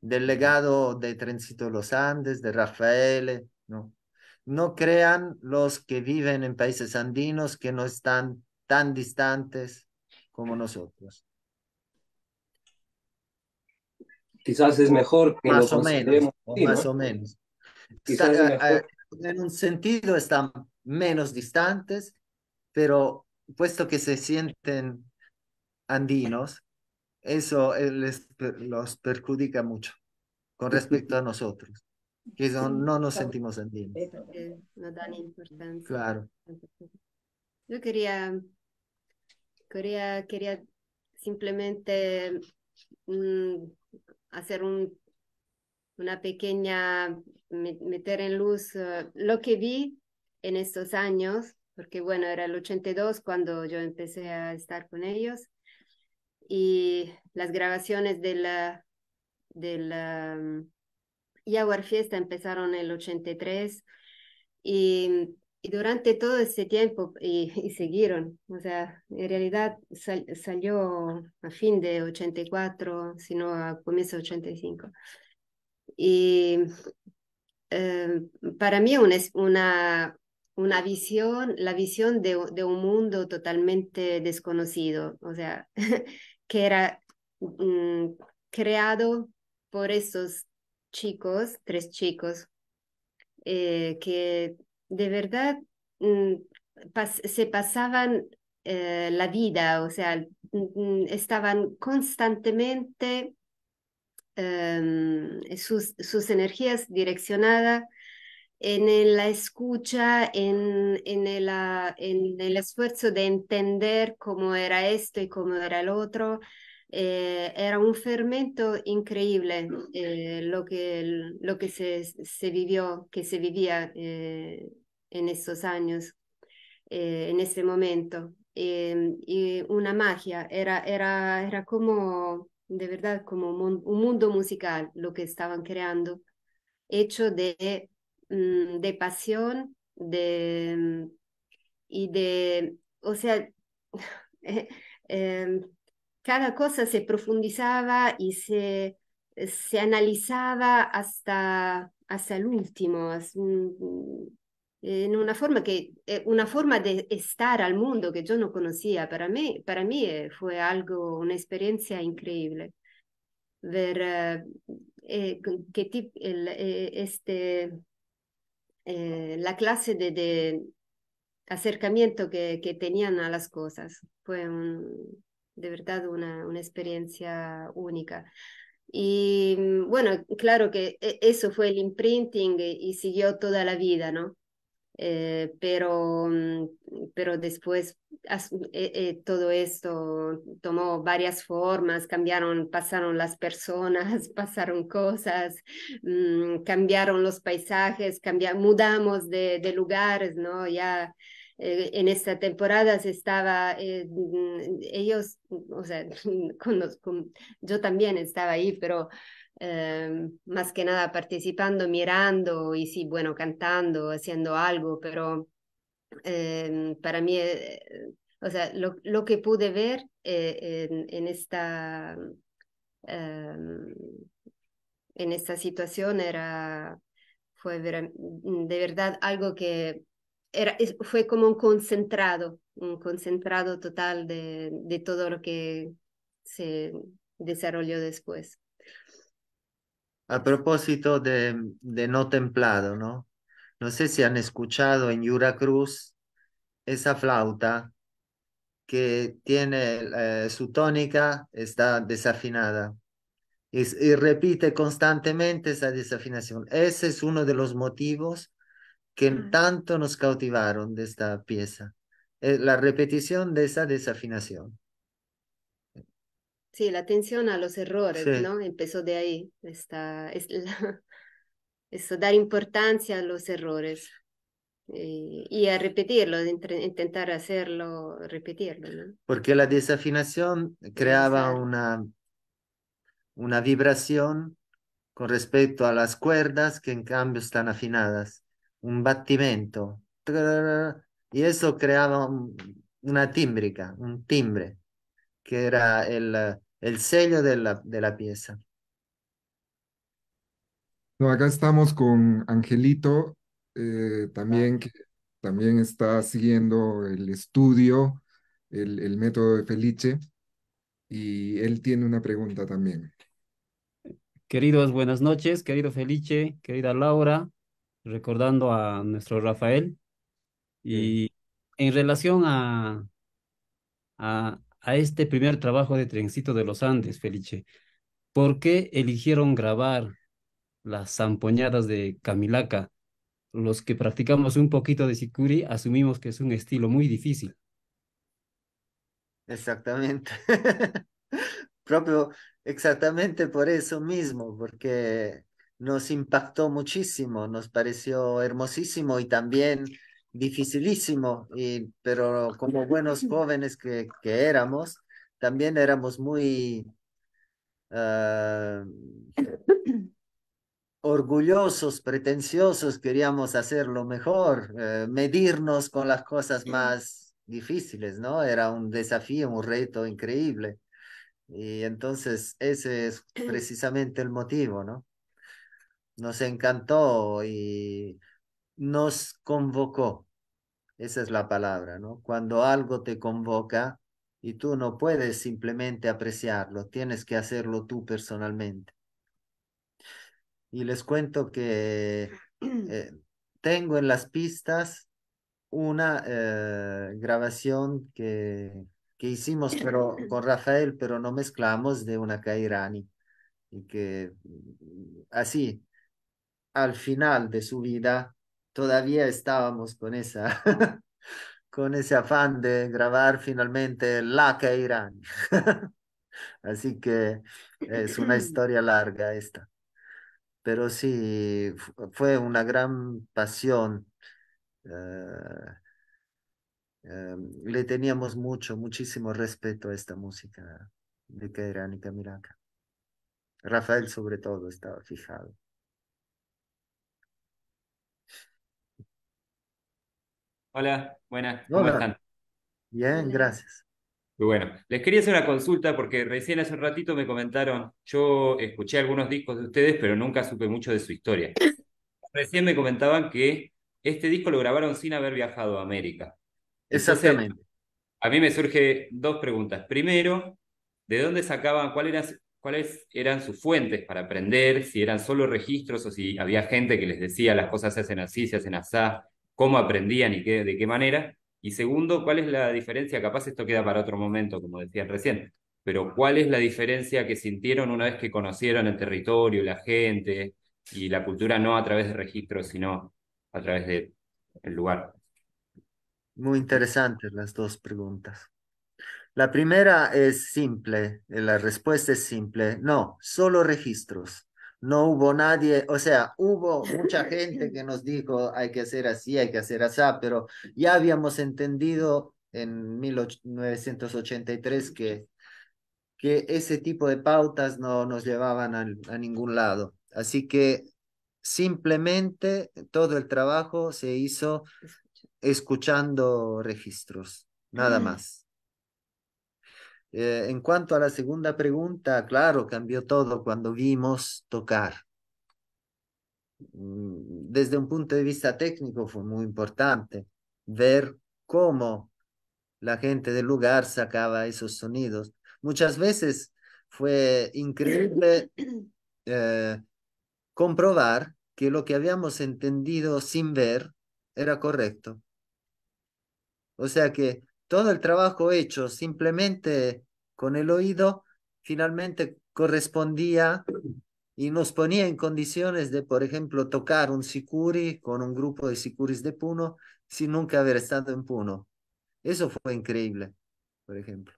Del legado de Trencito Los Andes, de Rafael, ¿no? No crean los que viven en países andinos que no están tan distantes como nosotros. Quizás es mejor que más o menos, más o menos. Eh, en un sentido están menos distantes, pero puesto que se sienten andinos, eso eh, les, los perjudica mucho con respecto a nosotros, que no, no nos sentimos andinos. Eh, no dan importancia. Claro. Yo quería, quería, quería simplemente mm, hacer un, una pequeña meter en luz ah, lo que vi en estos años, porque bueno, era el 82 cuando yo empecé a estar con ellos, y las grabaciones de la, de mm, Fiesta empezaron en el 83, y, y, durante todo ese tiempo, y, siguieron, o sea, en realidad salió a fin de 84, sino a comienzo de 85. Y Em, para mí una, una, visión, la visión de, de un mundo totalmente desconocido, o sea, que era mm, creado por esos chicos, tres chicos, eh, que de verdad mm, se pasaban eh, la vida, o sea, mm, estaban constantemente Em, eh, sus, sus, energías direccionadas en la escucha, en, en, el, ah, en, el, esfuerzo de entender cómo era esto y cómo era el otro. Eh, era un fermento increíble eh, lo que, lo que se, se, vivió, que se vivía en esos años, en ese momento. Em, y una magia, era, era, era como de verdad como un mundo musical lo que estaban creando, hecho de, mm, de pasión de, mm, y de, o sea, eh, em, cada cosa se profundizaba y se, se analizaba hasta, hasta el último. Mm, en una forma, que, eh, una forma de estar al mundo que yo no conocía. Para mí, para mí eh, fue algo, una experiencia increíble. Ver eh, qué tipo, este, la clase de, de acercamiento que, que, tenían a las cosas. Fue de verdad una, una experiencia única. Y mm, bueno, claro que eso fue el imprinting y siguió toda la vida, ¿no? Eh, pero, mm, pero después eh, eh, todo esto tomó varias formas, cambiaron, pasaron las personas, pasaron cosas, mm, cambiaron los paisajes, cambiaron, mudamos de, de lugares, ¿no? Ya eh, en esta temporada se estaba, mm, ellos, o sea, yo también estaba ahí, pero Em, más que nada participando, mirando y sí, bueno, cantando, haciendo algo, pero em, para mí, eh, o sea, lo, lo, que pude ver eh, en, en, esta... Em, en esta situación era fue mm, de verdad algo que era, fue como un concentrado, un concentrado total de, de todo lo que se desarrolló después a propósito de, no templado, ¿no? No sé si han escuchado en Cruz esa flauta que tiene eh, su tónica, está desafinada y, repite constantemente esa desafinación. Ese es uno de los motivos que mm. tanto nos cautivaron de esta pieza, eh, la repetición de esa desafinación. Sí, la atención a los errores, ¿no? Empezó de ahí. Esta, eso, dar importancia a los errores eh, y, a repetirlo, intentar hacerlo, repetirlo, ¿no? Porque la desafinación creaba una, una vibración con respecto a las cuerdas que en cambio están afinadas, un battimento. Y eso creaba una tímbrica, un timbre, que era el, el sello de la, de la pieza. No, acá estamos con Angelito, eh, también, que también está siguiendo el estudio, el, método de Felice, y él tiene una pregunta también. Queridos, buenas noches, querido Felice, querida Laura, recordando a nuestro Rafael, y en relación a, a, a este primer trabajo de Trencito de los Andes, Felice? ¿Por qué eligieron grabar las zampoñadas de Camilaca? Los que practicamos un poquito de sicuri asumimos que es un estilo muy difícil. Exactamente. Propio, exactamente por eso mismo, porque nos impactó muchísimo, nos pareció hermosísimo y también dificilísimo, y, pero como buenos jóvenes que, que éramos, también éramos muy ah, orgullosos, pretenciosos, queríamos hacerlo mejor, eh, medirnos con las cosas más difíciles, ¿no? Era un desafío, un reto increíble. Y entonces ese es precisamente el motivo, ¿no? Nos encantó y nos convocó. Esa es la palabra, ¿no? Cuando algo te convoca y tú no puedes simplemente apreciarlo, tienes que hacerlo tú personalmente. Y les cuento que eh, tengo en las pistas una eh, grabación que, que hicimos pero, con Rafael, pero no mezclamos de una Kairani. Y que mm, así, al final de su vida, todavía estábamos con esa, con ese afán de grabar finalmente la Irán. Así que es una historia larga esta. Pero sí, fue una gran pasión. Eh, em, le teníamos mucho, muchísimo respeto a esta música de Cairán y Camiraca. Rafael sobre todo estaba fijado. Hola, buenas, ¿cómo están? Bien, gracias. Muy bueno, les quería hacer una consulta porque recién hace un ratito me comentaron, yo escuché algunos discos de ustedes, pero nunca supe mucho de su historia. Recién me comentaban que este disco lo grabaron sin haber viajado a América. Exactamente. a mí me surgen dos preguntas. Primero, ¿de dónde sacaban, cuáles eran sus fuentes para aprender? Si eran solo registros o si había gente que les decía las cosas se hacen así, se hacen así cómo aprendían y de qué manera. Y segundo, ¿cuál es la diferencia? Capaz esto queda para otro momento, como decían recién, pero ¿cuál es la diferencia que sintieron una vez que conocieron el territorio, la gente y la cultura no a través de registros, sino a través del lugar? Muy interesantes las dos preguntas. La primera es simple, eh, la respuesta es simple, no, solo registros no hubo nadie, o sea, hubo mucha gente que nos dijo hay que hacer así, hay que hacer así, pero ya habíamos entendido en 1983 que, que ese tipo de pautas no nos llevaban a, a ningún lado. Así que simplemente todo el trabajo se hizo escuchando registros, nada mm. más. Eh, en cuanto a la segunda pregunta, claro, cambió todo cuando vimos tocar. Mm, desde un punto de vista técnico fue muy importante ver cómo la gente del lugar sacaba esos sonidos. Muchas veces fue increíble eh, comprobar que lo que habíamos entendido sin ver era correcto. O sea que todo el trabajo hecho simplemente con el oído, finalmente correspondía y nos ponía en condiciones de, por ejemplo, tocar un sicuri con un grupo de sicuris de Puno sin nunca haber estado en Puno. Eso fue increíble, por ejemplo.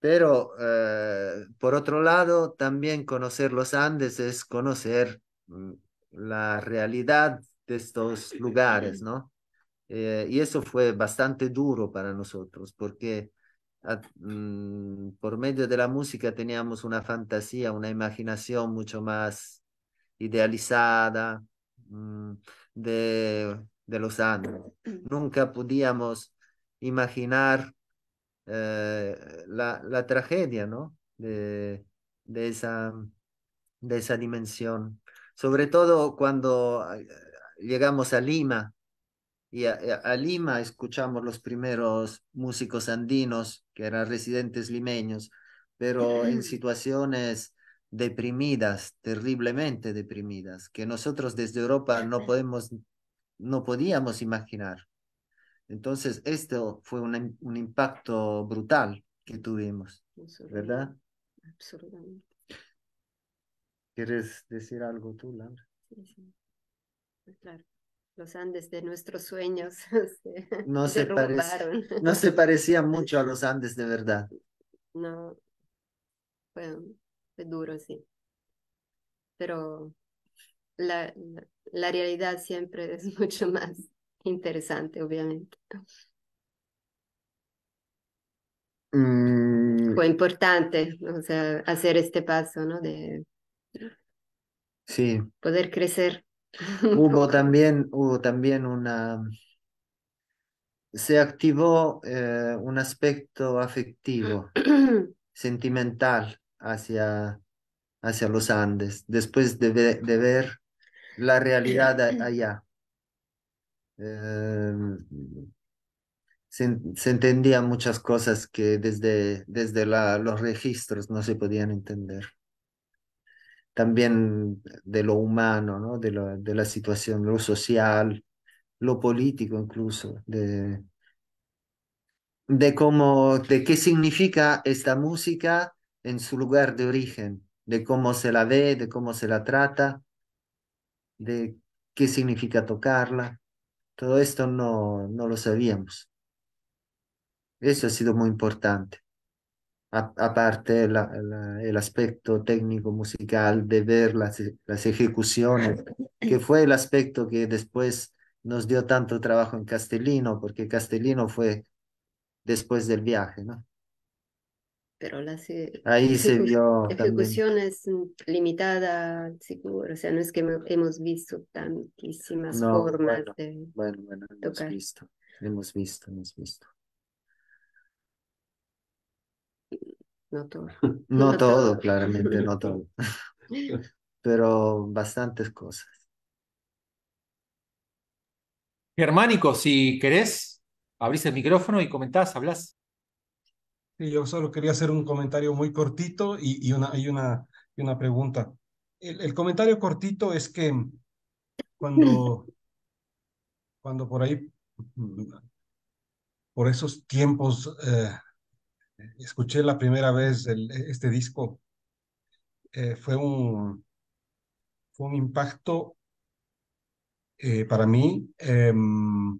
Pero, eh, por otro lado, también conocer los Andes es conocer mm, la realidad de estos lugares, ¿no? Eh, y eso fue bastante duro para nosotros porque mm, por medio de la música teníamos una fantasía, una imaginación mucho más idealizada mm, de, los años. Nunca podíamos imaginar eh, la, tragedia ¿no? de, esa, de esa dimensión. Sobre todo cuando eh, llegamos a Lima, y a, Lima escuchamos los primeros músicos andinos que eran residentes limeños, pero en mm. situaciones deprimidas, terriblemente deprimidas, que nosotros desde Europa no podemos, no podíamos imaginar. Entonces, esto fue un, impacto brutal que tuvimos, ¿verdad? Absolutamente. ¿Quieres decir algo tú, Laura? Sí, sí. Pues claro los Andes de nuestros sueños este, no, se parecían no se parecía mucho a los Andes de verdad. No, fue, duro, sí. Pero la, realidad siempre es mucho más interesante, obviamente. Mm. Fue importante, hacer este paso, ¿no? De sí. poder crecer Hubo también, hubo también una... Se activó eh, un aspecto afectivo, sentimental hacia, hacia los Andes, después de, ver la realidad allá. Em, se, se, entendían muchas cosas que desde, desde la, los registros no se podían entender también de lo humano, ¿no? de, de la situación, lo social, lo político incluso, de, de cómo, de qué significa esta música en su lugar de origen, de cómo se la ve, de cómo se la trata, de qué significa tocarla. Todo esto no, no lo sabíamos. Eso ha sido muy importante aparte la, el aspecto técnico musical, de ver las, las ejecuciones, que fue el aspecto que después nos dio tanto trabajo en Castellino, porque Castellino fue después del viaje, ¿no? pero las e, Ahí se vio ejecución seguro, o sea, no es que hemos visto tantísimas formas de bueno, hemos visto, hemos visto. No todo. No, todo, claramente, no todo. Pero bastantes cosas. Germánico, si querés, abrís el micrófono y comentás, hablas. Sí, yo solo quería hacer un comentario muy cortito y, una, una, y una pregunta. El, comentario cortito es que cuando, cuando por ahí, por esos tiempos eh, escuché la primera vez e, este disco, eh, fue, un, fue un impacto eh, para mí em,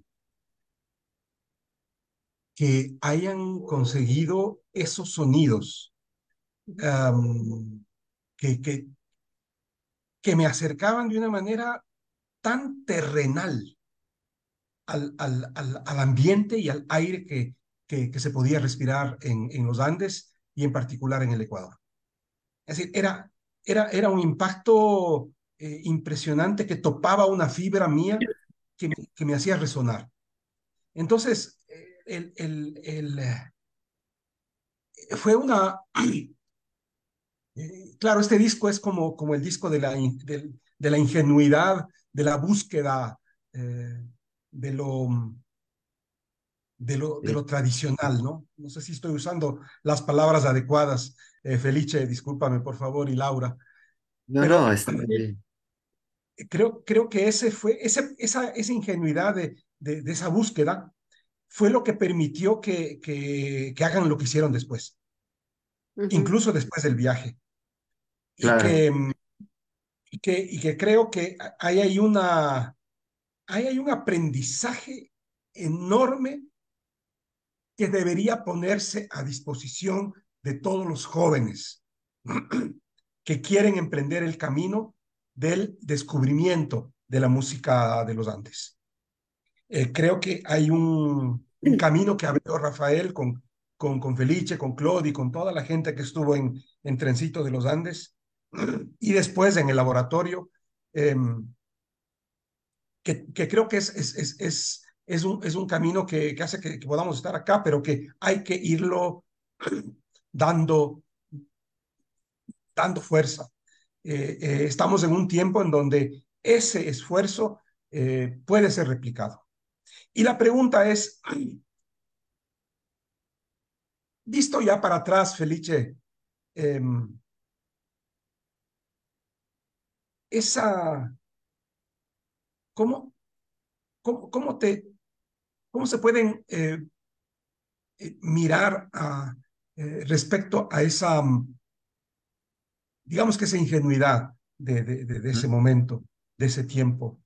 que hayan conseguido esos sonidos em, que, que, que, me acercaban de una manera tan terrenal al ambiente y al aire que, que, se podía respirar en, los Andes y en particular en el Ecuador. Es decir, era, era, era un impacto eh, impresionante que topaba una fibra mía que, me hacía resonar. Entonces, el, el, el, eh, fue una... Eh, claro, este disco es como, como el disco de la, la ingenuidad, de la búsqueda de, lo, de lo, tradicional, ¿no? No sé si estoy usando las palabras adecuadas. Eh, Felice, discúlpame, por favor, y Laura. No, no, está bien. Creo, creo que ese fue, ese, esa, ingenuidad de, esa búsqueda fue lo que permitió que, que, que hagan lo que hicieron después, incluso después del viaje. Y, que, mm, que, creo que ahí hay, una, ahí hay un aprendizaje enorme que debería ponerse a disposición de todos los jóvenes que quieren emprender el camino del descubrimiento de la música de los Andes. Eh, creo que hay un, camino que abrió Rafael con, con, con Felice, con con toda la gente que estuvo en, en Trencito de los Andes y después en el laboratorio, em, que, que, creo que es es un, es un camino que, hace que, podamos estar acá, pero que hay que irlo dando, dando fuerza. Eh, eh, estamos en un tiempo en donde ese esfuerzo eh, puede ser replicado. Y la pregunta es, visto ya para atrás, Felice, em, esa, cómo, cómo te, ¿Cómo se pueden eh, eh, mirar eh, respecto a esa, mm, digamos que esa ingenuidad de, ese momento, de ese tiempo?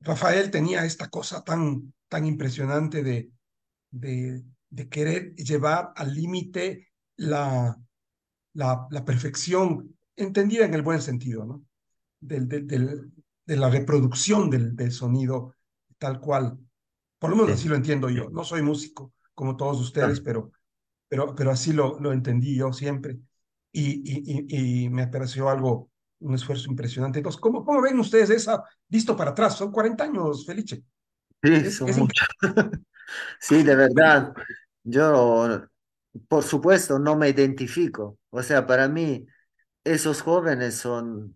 Rafael tenía esta cosa tan, tan impresionante de, querer llevar al límite la, perfección, entendida en el buen sentido, ¿no? de la reproducción del, sonido tal cual. Por lo menos así lo entiendo yo. No soy músico como todos ustedes, pero, pero, pero así lo, lo entendí yo siempre. Y, y, y, me pareció algo, un esfuerzo impresionante. Entonces, ¿cómo, cómo ven ustedes esa visto para atrás? Son 40 años, Felice. Sí, sí, de verdad. Yo, por supuesto, no me identifico. O sea, para mí, esos jóvenes son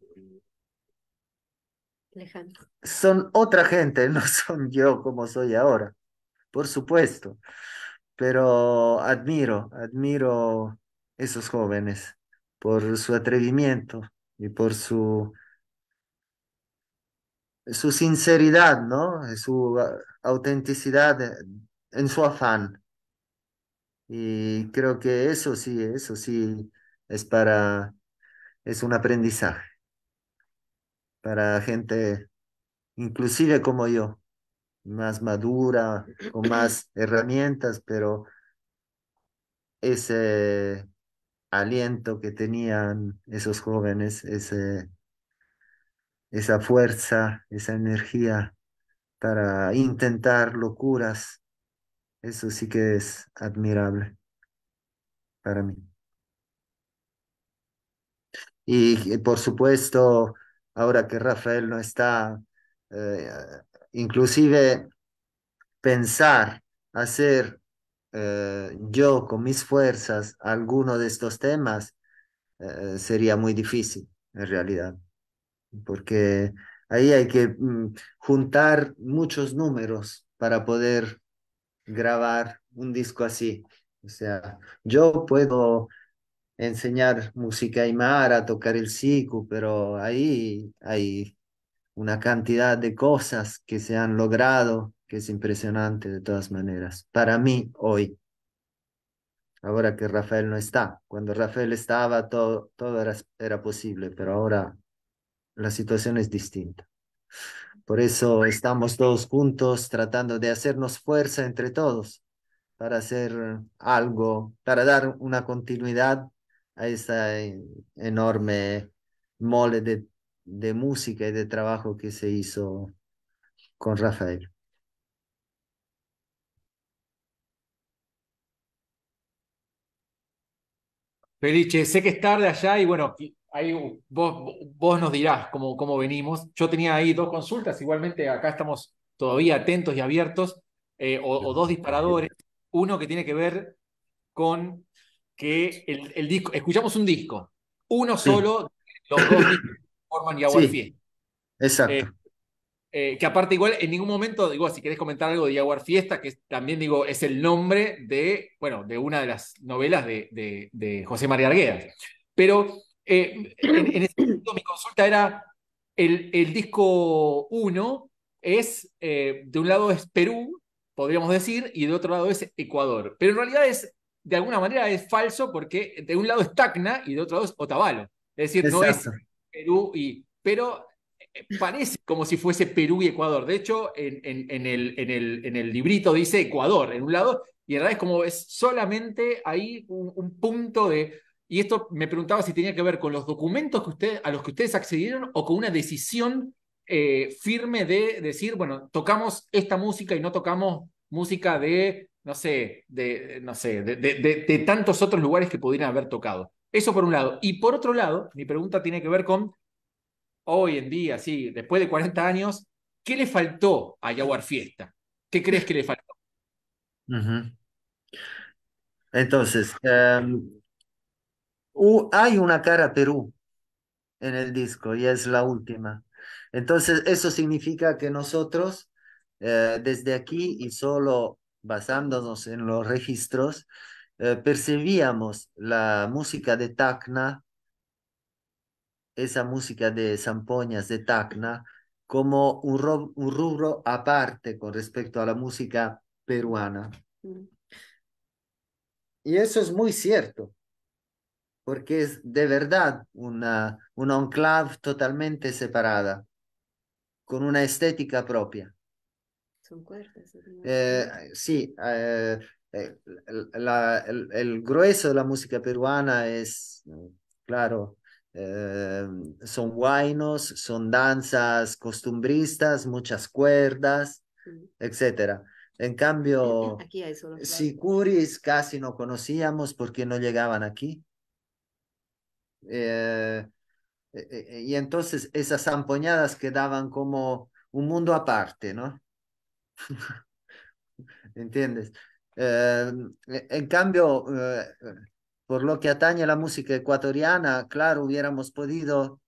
son otra gente, no son yo como soy ahora, por supuesto, pero admiro, admiro a esos jóvenes por su atrevimiento y por su, su sinceridad, ¿no? Su autenticidad en su afán. Y creo que eso sí, eso sí es para, es un aprendizaje para gente inclusive como yo, más madura, con más herramientas, pero ese aliento que tenían esos jóvenes, esa fuerza, esa energía para intentar locuras, eso sí que es admirable para mí. Y eh, por supuesto, ahora que Rafael no está, eh, inclusive pensar, hacer eh, yo con mis fuerzas alguno de estos temas eh, sería muy difícil en realidad, porque ahí hay que mm, juntar muchos números para poder grabar un disco así. O sea, yo puedo enseñar música aymara, tocar el siku, pero ahí hay una cantidad de cosas que se han logrado que es impresionante de todas maneras, para mí hoy. Ahora que Rafael no está, cuando Rafael estaba todo, todo era, era posible, pero ahora la situación es distinta. Por eso estamos todos juntos tratando de hacernos fuerza entre todos para hacer algo, para dar una continuidad a esa eh, enorme mole de, de música y de trabajo que se hizo con Rafael. Felice, sé que es tarde allá y bueno, vos, vos nos dirás cómo, cómo, venimos. Yo tenía ahí dos consultas, igualmente acá estamos todavía atentos y abiertos, eh, o, dos disparadores. Uno que tiene que ver con que el, disco, escuchamos un disco, uno solo, los dos forman Fiesta. Exacto. Eh, eh, que aparte igual en ningún momento, digo, si querés comentar algo de Jaguar Fiesta, que también digo, es el nombre de, bueno, de una de las novelas de, de, José María Arguedas. Pero eh, en, ese momento mi consulta era, el, el disco uno es, de un lado es Perú, podríamos decir, y de otro lado es Ecuador. Pero en realidad es de alguna manera es falso porque de un lado es Tacna y de otro lado es Otavalo. Es decir, no es Perú y... Pero eh, parece como si fuese Perú y Ecuador. De hecho, en, el, librito dice Ecuador en un lado y en realidad es como es solamente ahí un, punto de... Y esto me preguntaba si tenía que ver con los documentos que usted, a los que ustedes accedieron o con una decisión eh, firme de decir, bueno, tocamos esta música y no tocamos música de no sé, de, no sé, de, de, tantos otros lugares que pudieran haber tocado. Eso por un lado. Y por otro lado, mi pregunta tiene que ver con hoy en día, sí, después de 40 años, ¿qué le faltó a Jaguar Fiesta? ¿Qué crees que le faltó? Entonces, em, hay una cara Perú en el disco y es la última. Entonces, eso significa que nosotros eh, desde aquí y solo basándonos en los registros, eh, percibíamos la música de Tacna, esa música de zampoñas de Tacna, como un, rubro aparte con respecto a la música peruana. Mm. Y eso es muy cierto, porque es de verdad una, una enclave totalmente separada, con una estética propia. Eh, sí, eh, eh, la, el, grueso de la música peruana es, mm, claro, son guainos, son danzas costumbristas, muchas cuerdas, etc. Mm. etcétera. En cambio, si Curis sicuris casi no conocíamos porque no llegaban aquí. y entonces esas ampoñadas quedaban como un mundo aparte, ¿no? ¿Entiendes? Eh, en cambio, eh, por lo que atañe a la música ecuatoriana, claro, hubiéramos podido,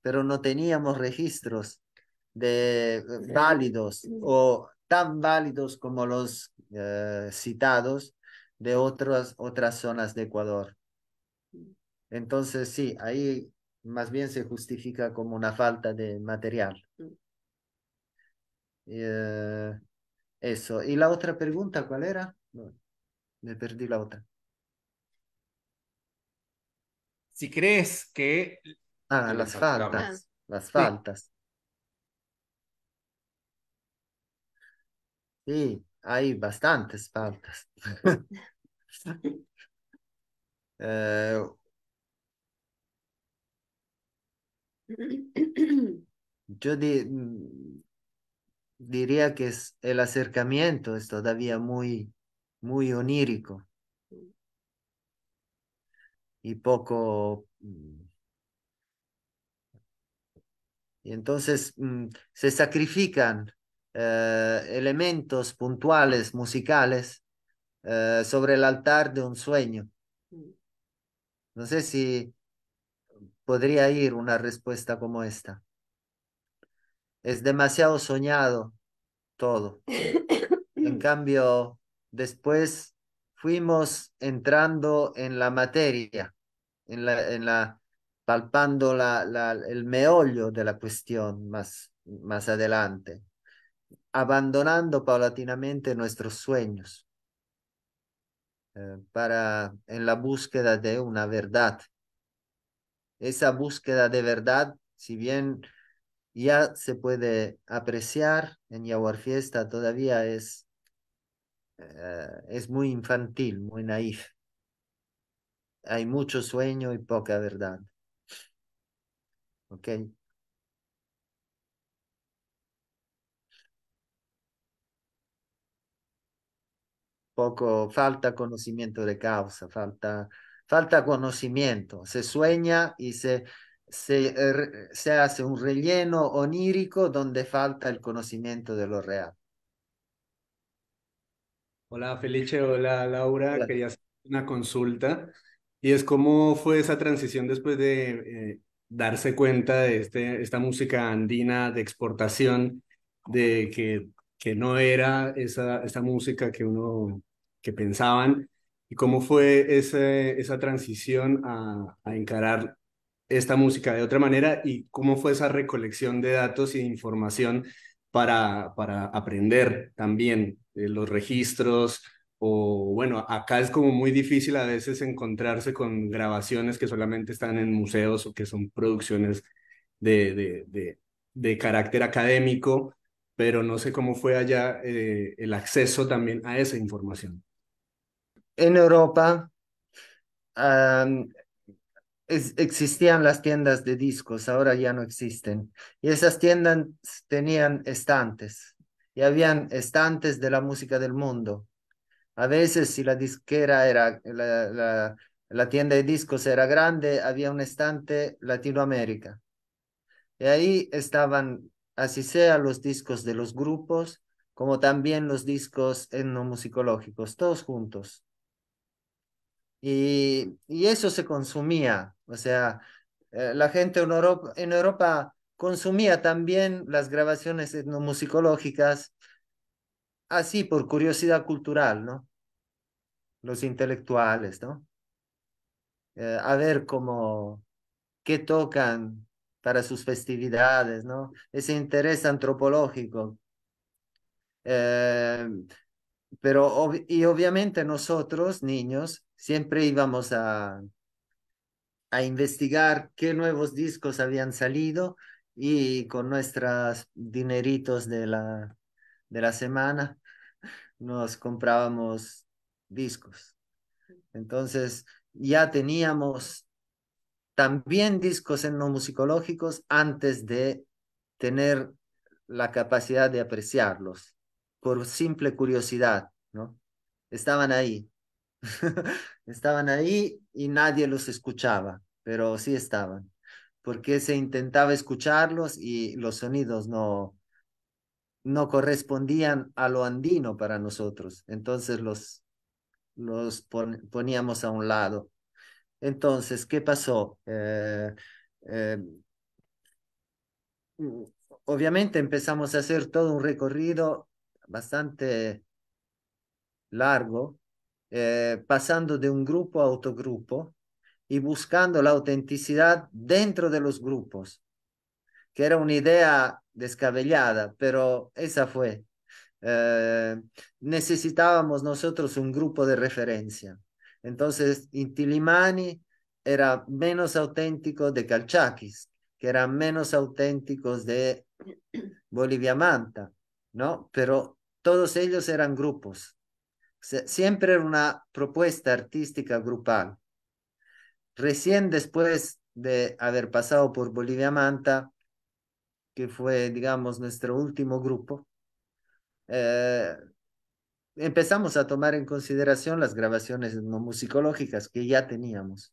pero no teníamos registros de eh, válidos o tan válidos como los citados de otras, otras zonas de Ecuador. Entonces, sí, ahí más bien se justifica como una falta de material. Eh, eso. ¿Y la otra pregunta cuál era? Me perdí la otra. Si crees que... Ah, las faltas. Ah. Las faltas. Sí, hay bastantes faltas. eh, io di, diría que es, el acercamiento es todavía muy, muy onírico y poco... Mm, y entonces mm, se sacrifican eh, elementos puntuales musicales eh, sobre el altar de un sueño. No sé si podría ir una respuesta como esta es demasiado soñado todo. En cambio, después fuimos entrando en la materia, en la, en la palpando la, el meollo de la cuestión más, más adelante, abandonando paulatinamente nuestros sueños eh, para en la búsqueda de una verdad. Esa búsqueda de verdad, si bien ya se puede apreciar en Yawar Fiesta, todavía es, eh, es muy infantil, muy naif. Hay mucho sueño y poca verdad. ¿Ok? Poco, falta conocimiento de causa, falta, falta conocimiento. Se sueña y se, eh, se, hace un relleno onírico donde falta el conocimiento de lo real. Hola Felice, hola Laura, quería hacer una consulta y es cómo fue esa transición después de eh, darse cuenta de este, esta música andina de exportación, de que, que no era esa, esta música que uno que pensaban y cómo fue ese, esa transición a, a encarar esta música de otra manera y cómo fue esa recolección de datos y información para, para aprender también eh, los registros o bueno, acá es como muy difícil a veces encontrarse con grabaciones que solamente están en museos o que son producciones de, de, de, de carácter académico, pero no sé cómo fue allá eh, el acceso también a esa información. En Europa, existían las tiendas de discos, ahora ya no existen. Y esas tiendas tenían estantes, y habían estantes de la música del mundo. A veces si la disquera era, la, la tienda de discos era grande, había un estante Latinoamérica. Y ahí estaban, así sea, los discos de los grupos, como también los discos etnomusicológicos, todos juntos. Y, eso se consumía, o sea, eh, la gente en Europa, consumía también las grabaciones etnomusicológicas, así por curiosidad cultural, ¿no? Los intelectuales, ¿no? Eh, a ver cómo, qué tocan para sus festividades, ¿no? Ese interés antropológico. Eh, pero, y obviamente nosotros, niños, siempre íbamos a, investigar qué nuevos discos habían salido y con nuestros dineritos de la, de la semana nos comprábamos discos. Entonces ya teníamos también discos en musicológicos antes de tener la capacidad de apreciarlos por simple curiosidad, ¿no? Estaban ahí, estaban ahí y nadie los escuchaba, pero sí estaban, porque se intentaba escucharlos y los sonidos no, no correspondían a lo andino para nosotros, entonces los, los poníamos a un lado. Entonces, ¿qué pasó? Eh, eh, mm, obviamente empezamos a hacer todo un recorrido bastante largo eh, pasando de un grupo a otro grupo y buscando la autenticidad dentro de los grupos, que era una idea descabellada, pero esa fue. Eh, necesitábamos nosotros un grupo de referencia. Entonces, Intilimani era menos auténtico de Calchaquis, que eran menos auténticos de Bolivia Manta, ¿no? Pero todos ellos eran grupos, siempre era una propuesta artística grupal. Recién después de haber pasado por Bolivia Manta, que fue, digamos, nuestro último grupo, eh, empezamos a tomar en consideración las grabaciones no musicológicas que ya teníamos.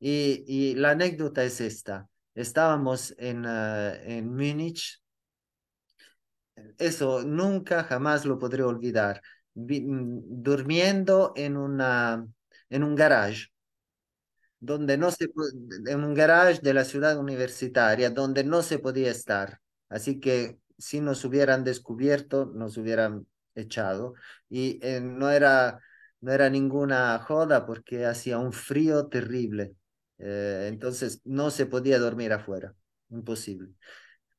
Y, la anécdota es esta. Estábamos en, ah, en Múnich. Eso nunca, jamás lo podré olvidar. Mm, durmiendo en, una, en un garage, donde no se, en un garage de la ciudad universitaria, donde no se podía estar. Así que si nos hubieran descubierto, nos hubieran echado. Y eh, no, era, no era ninguna joda porque hacía un frío terrible. Eh, entonces no se podía dormir afuera, imposible.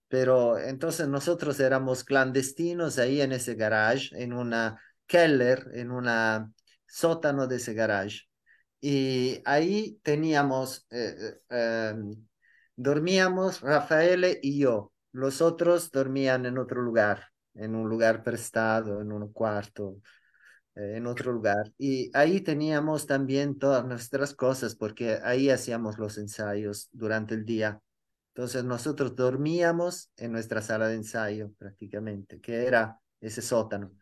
Pero entonces nosotros éramos clandestinos ahí en ese garage, en una Keller en un sótano de ese garage. Y ahí teníamos, eh, eh, em, dormíamos Rafael y yo. Los otros dormían en otro lugar, en un lugar prestado, en un cuarto, eh, en otro lugar. Y ahí teníamos también todas nuestras cosas, porque ahí hacíamos los ensayos durante el día. Entonces nosotros dormíamos en nuestra sala de ensayo prácticamente, que era ese sótano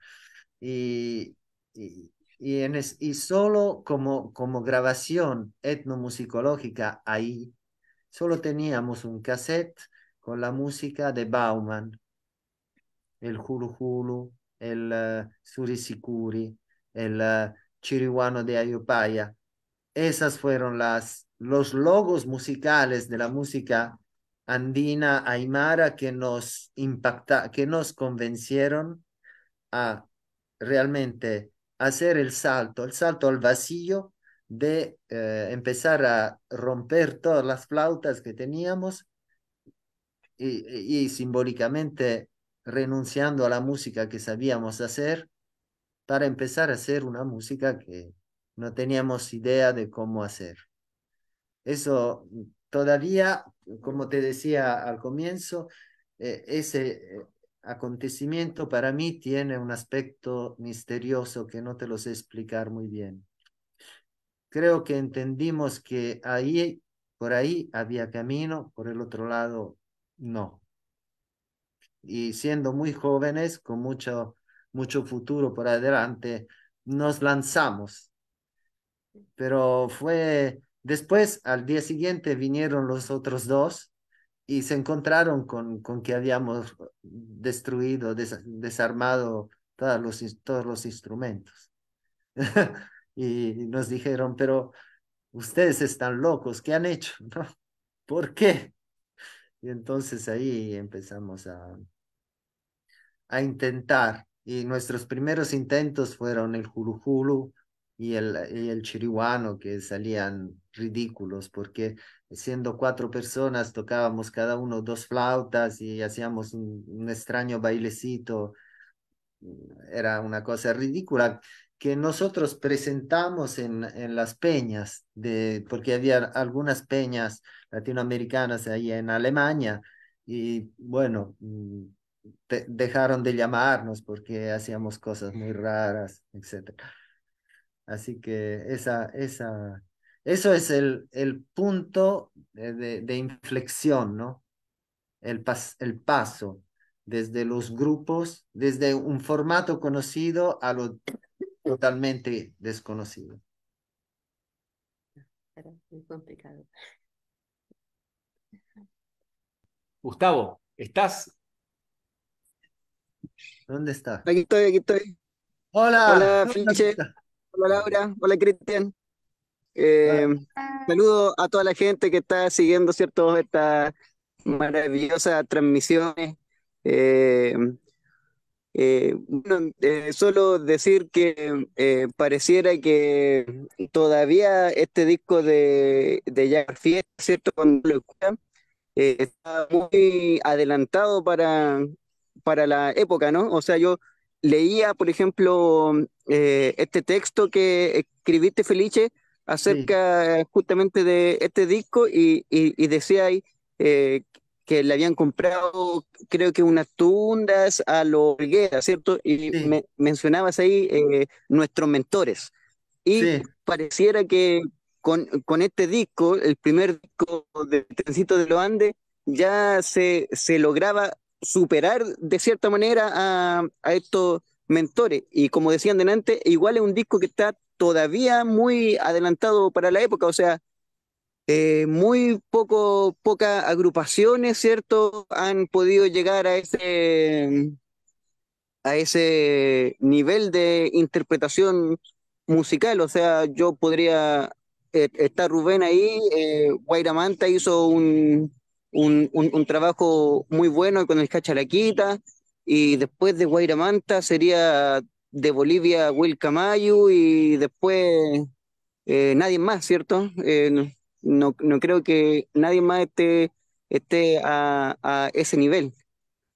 y, solo como, como grabación etnomusicológica ahí, solo teníamos un cassette con la música de Bauman, el Hulu Hulu, el Surisikuri, eh, Surisicuri, el eh, chirihuano de Ayopaya. Esas fueron las, los logos musicales de la música andina aymara que nos impacta, que nos convencieron a realmente hacer el salto, el salto al vacío de eh, empezar a romper todas las flautas que teníamos y, simbólicamente renunciando a la música que sabíamos hacer para empezar a hacer una música que no teníamos idea de cómo hacer. Eso todavía, como te decía al comienzo, eh, ese, acontecimiento para mí tiene un aspecto misterioso que no te lo sé explicar muy bien. Creo que entendimos que ahí, por ahí había camino, por el otro lado no. Y siendo muy jóvenes, con mucho, mucho futuro por adelante, nos lanzamos. Pero fue después, al día siguiente vinieron los otros dos y se encontraron con, con que habíamos destruido, desarmado todos los, instrumentos. y nos dijeron, pero ustedes están locos, ¿qué han hecho? ¿Por qué? Y entonces ahí empezamos a, a intentar. Y nuestros primeros intentos fueron el jurujulu y el, y el chiriguano, que salían ridículos porque siendo cuatro personas, tocábamos cada uno dos flautas y hacíamos un, extraño bailecito. Era una cosa ridícula que nosotros presentamos en, en las peñas, de, porque había algunas peñas latinoamericanas ahí en Alemania y bueno, mm, dejaron de llamarnos porque hacíamos cosas muy raras, etc. Así que esa, esa eso es el, el punto de, inflexión, ¿no? El, el paso desde los grupos, desde un formato conocido a lo totalmente desconocido. muy complicado. Gustavo, ¿estás? ¿Dónde estás? Aquí estoy, aquí estoy. Hola. Hola, Finche. Hola, Laura. Hola, Cristian. Eh, saludo a toda la gente que está siguiendo, ¿cierto? Estas maravillosas transmisiones. Eh, eh, bueno, eh, solo decir que pareciera que todavía este disco de, de Jack ¿cierto? Cuando lo escuchan, está muy adelantado para, para la época, ¿no? O sea, yo leía, por ejemplo, este texto que escribiste, Felice, acerca eh, justamente de este disco y, y, decía ahí eh, que le habían comprado, creo que unas tundas a los Olgueras, ¿cierto? Y mencionabas ahí eh, nuestros mentores. Y pareciera que con, este disco, el primer disco de Trencito de los Andes, ya se, se lograba superar de cierta manera a, a estos mentores. Y como decían delante, igual es un disco que está todavía muy adelantado para la época, o sea, eh, muy poco, pocas agrupaciones, ¿cierto?, han podido llegar a ese, a ese nivel de interpretación musical, o sea, yo podría, eh, estar Rubén ahí, eh, Guairamanta hizo un, un, trabajo muy bueno con el Cachalaquita, y después de Manta sería de Bolivia Will Camayo y después eh, nadie más, ¿cierto? Eh, no, creo que nadie más esté, esté a, ese nivel.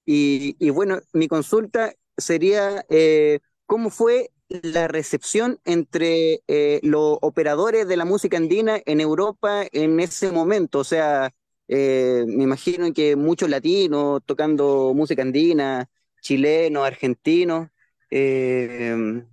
Y, bueno, mi consulta sería, eh, ¿cómo fue la recepción entre los operadores de la música andina en Europa en ese momento? O sea, me imagino que muchos latinos tocando música andina, chilenos, argentinos. Em,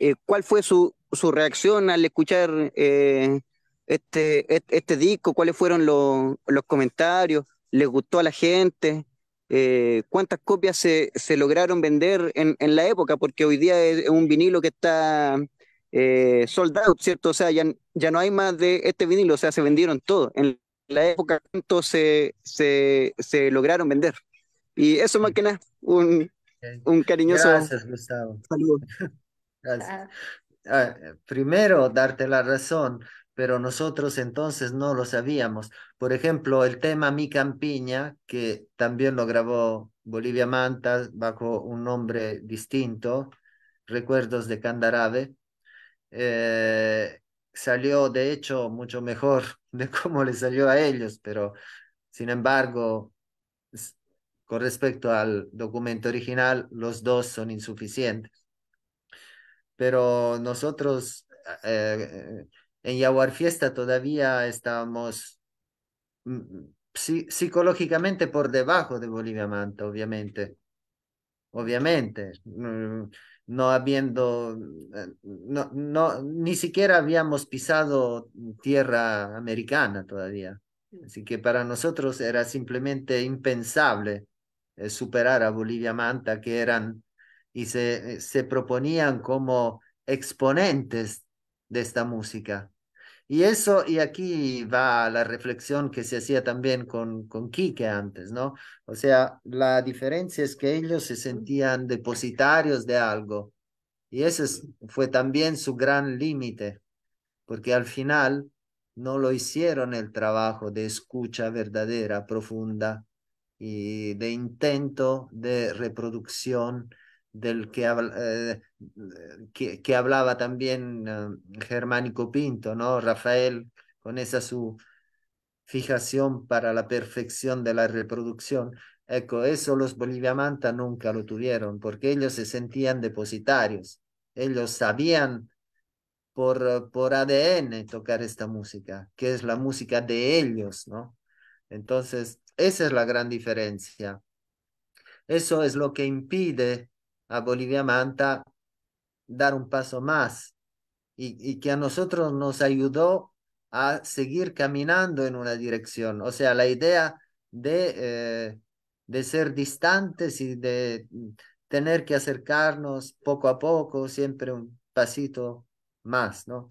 eh, ¿Cuál fue su, su, reacción al escuchar eh, este, e, este, disco? ¿Cuáles fueron los, comentarios? ¿Les gustó a la gente? Eh, cuántas copias se, lograron vender en, en, la época, porque hoy día es un vinilo que está soldado, ¿cierto? O sea, ya, ya no hay más de este vinilo, o sea, se vendieron todos. En la época, ¿cuántos se, se, lograron vender? Y eso más mm. que nada, un, un cariñoso saludo. Gracias. Ah, eh, primero, darte la razón, pero nosotros entonces no lo sabíamos. Por ejemplo, el tema Mi Campiña, que también lo grabó Bolivia Manta bajo un nombre distinto, Recuerdos de Candarave, eh, salió de hecho mucho mejor de cómo le salió a ellos, pero sin embargo, con respecto al documento original, los dos son insuficientes. Pero nosotros eh, en Yaguar Fiesta todavía estábamos mm, psicológicamente por debajo de Bolivia Manta, obviamente. Obviamente, mm, no habiendo, eh, no, ni siquiera habíamos pisado tierra americana todavía. Mm. Así que para nosotros era simplemente impensable eh, superar a Bolivia Manta, que eran y se, eh, se proponían como exponentes de esta música. Y eso, y aquí va la reflexión que se hacía también con, con Quique antes, ¿no? O sea, la diferencia es que ellos se sentían depositarios de algo. Y ese fue también su gran límite, porque al final no lo hicieron el trabajo de escucha verdadera, profunda, y de intento de reproducción del que, eh, eh, que, hablaba también eh, Germánico Pinto, ¿no? Rafael, con esa su fijación para la perfección de la reproducción. Ecco, eso los boliviamantas nunca lo tuvieron, porque ellos se sentían depositarios, ellos sabían por, por ADN tocar esta música, que es la música de ellos, ¿no? Entonces, esa es la gran diferencia. Eso es lo que impide a Bolivia Manta dar un paso más y, que a nosotros nos ayudó a seguir caminando en una dirección. O sea, la idea de, eh, de ser distantes y de tener que acercarnos poco a poco, siempre un pasito más, ¿no?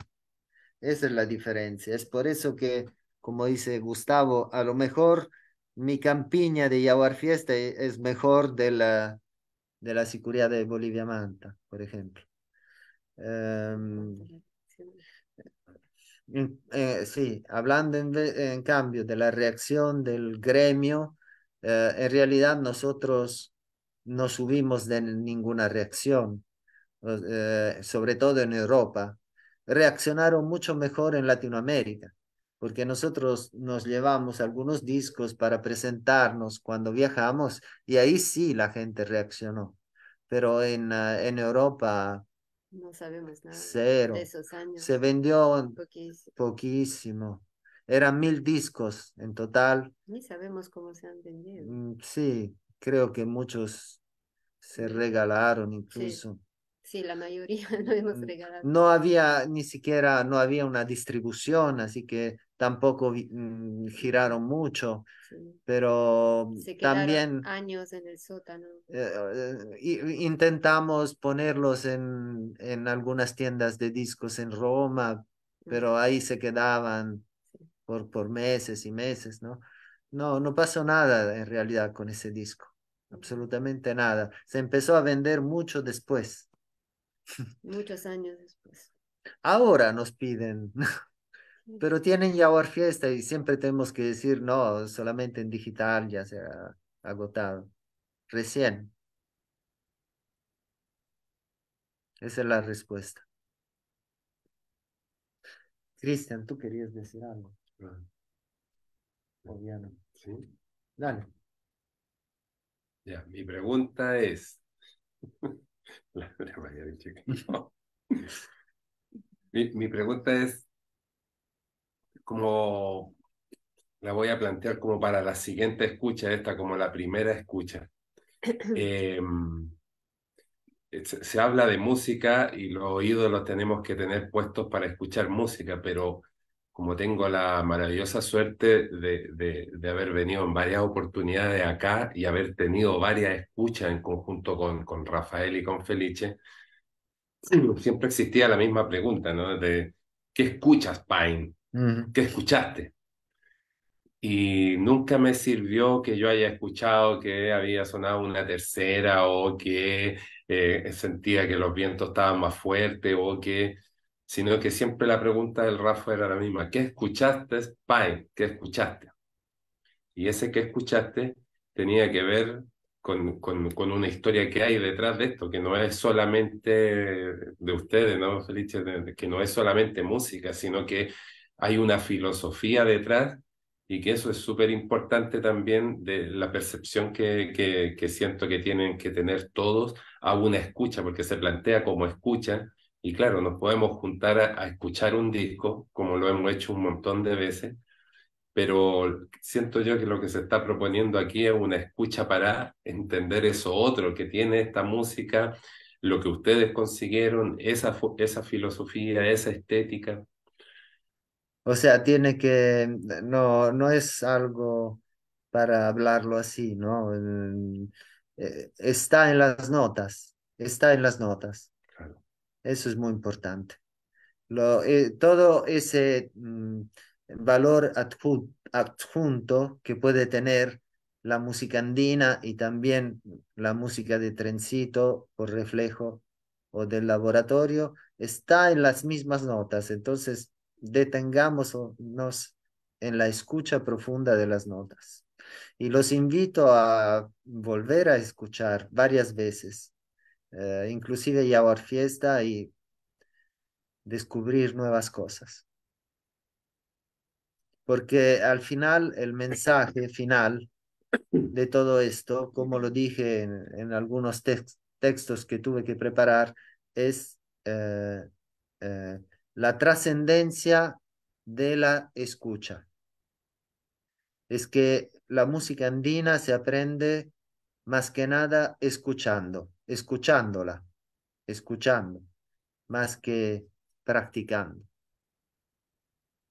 Esa es la diferencia. Es por eso que, como dice Gustavo, a lo mejor mi campiña de Yaguar Fiesta e-, es mejor de la, de la seguridad de Bolivia Manta, por ejemplo. Em, eh, sí, hablando en, cambio de la reacción del gremio, eh, en realidad nosotros no subimos de ninguna reacción, eh, sobre todo en Europa. Reaccionaron mucho mejor en Latinoamérica porque nosotros nos llevamos algunos discos para presentarnos cuando viajamos y ahí sí la gente reaccionó. Pero en, ah, en Europa... No sabemos nada. Cero. Se vendió poquísimo. era Eran mil discos en total. Ni sabemos cómo se han vendido. Mm, sí, creo que muchos se regalaron incluso. Sí. la mayoría no hemos mm, regalado. No había ni siquiera, no había una distribución, así que tampoco mm, giraron mucho, pero pero Se también años en el sótano. Eh, eh, eh, intentamos ponerlos en, en algunas tiendas de discos en Roma, pero ahí se quedaban por, por meses y meses, ¿no? No, no pasó nada en realidad con ese disco, absolutamente nada. Se empezó a vender mucho después. Muchos años después. Ahora nos piden pero tienen ya war Fiesta y siempre tenemos que decir, no, solamente en digital ya se ha agotado. Recién. Esa es la respuesta. Cristian, tú querías decir algo. Sí. Dale. Ya, mi pregunta es. la, mi, mi pregunta es, como la voy a plantear como para la siguiente escucha, esta como la primera escucha. Eh, se, habla de música y los oídos los tenemos que tener puestos para escuchar música, pero como tengo la maravillosa suerte de, haber venido en varias oportunidades acá y haber tenido varias escuchas en conjunto con, con Rafael y con Felice, siempre existía la misma pregunta, ¿no? De, ¿qué escuchas, Pine? ¿Qué escuchaste. Y nunca me sirvió que yo haya escuchado que había sonado una tercera o que eh, sentía que los vientos estaban más fuertes o que, sino que siempre la pregunta del Rafa era la misma, ¿qué escuchaste, Pai? ¿Qué escuchaste? Y ese que escuchaste tenía que ver con, con, con, una historia que hay detrás de esto, que no es solamente de ustedes, ¿no, Felice? Que no es solamente música, sino que hay una filosofía detrás y que eso es súper importante también de la percepción que, que, siento que tienen que tener todos a una escucha, porque se plantea como escucha, y claro, nos podemos juntar a, a escuchar un disco, como lo hemos hecho un montón de veces, pero siento yo que lo que se está proponiendo aquí es una escucha para entender eso otro que tiene esta música, lo que ustedes consiguieron, esa, esa filosofía, esa estética. O sea, tiene que, no, no es algo para hablarlo así, ¿no? Eh, está en las notas, está en las notas. Eso es muy importante. Eh, todo ese mm, valor adjunto, que puede tener la música andina y también la música de trencito por reflejo o del laboratorio está en las mismas notas. Entonces, detengámonos en la escucha profunda de las notas. Y los invito a volver a escuchar varias veces, eh, inclusive llevar Fiesta, y descubrir nuevas cosas. Porque al final, el mensaje final de todo esto, como lo dije en, algunos textos que tuve que preparar, es eh, eh, la trascendencia de la escucha. Es que la música andina se aprende más que nada escuchando, escuchándola, escuchando, más que practicando.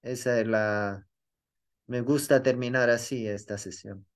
Esa es la... Me gusta terminar así esta sesión.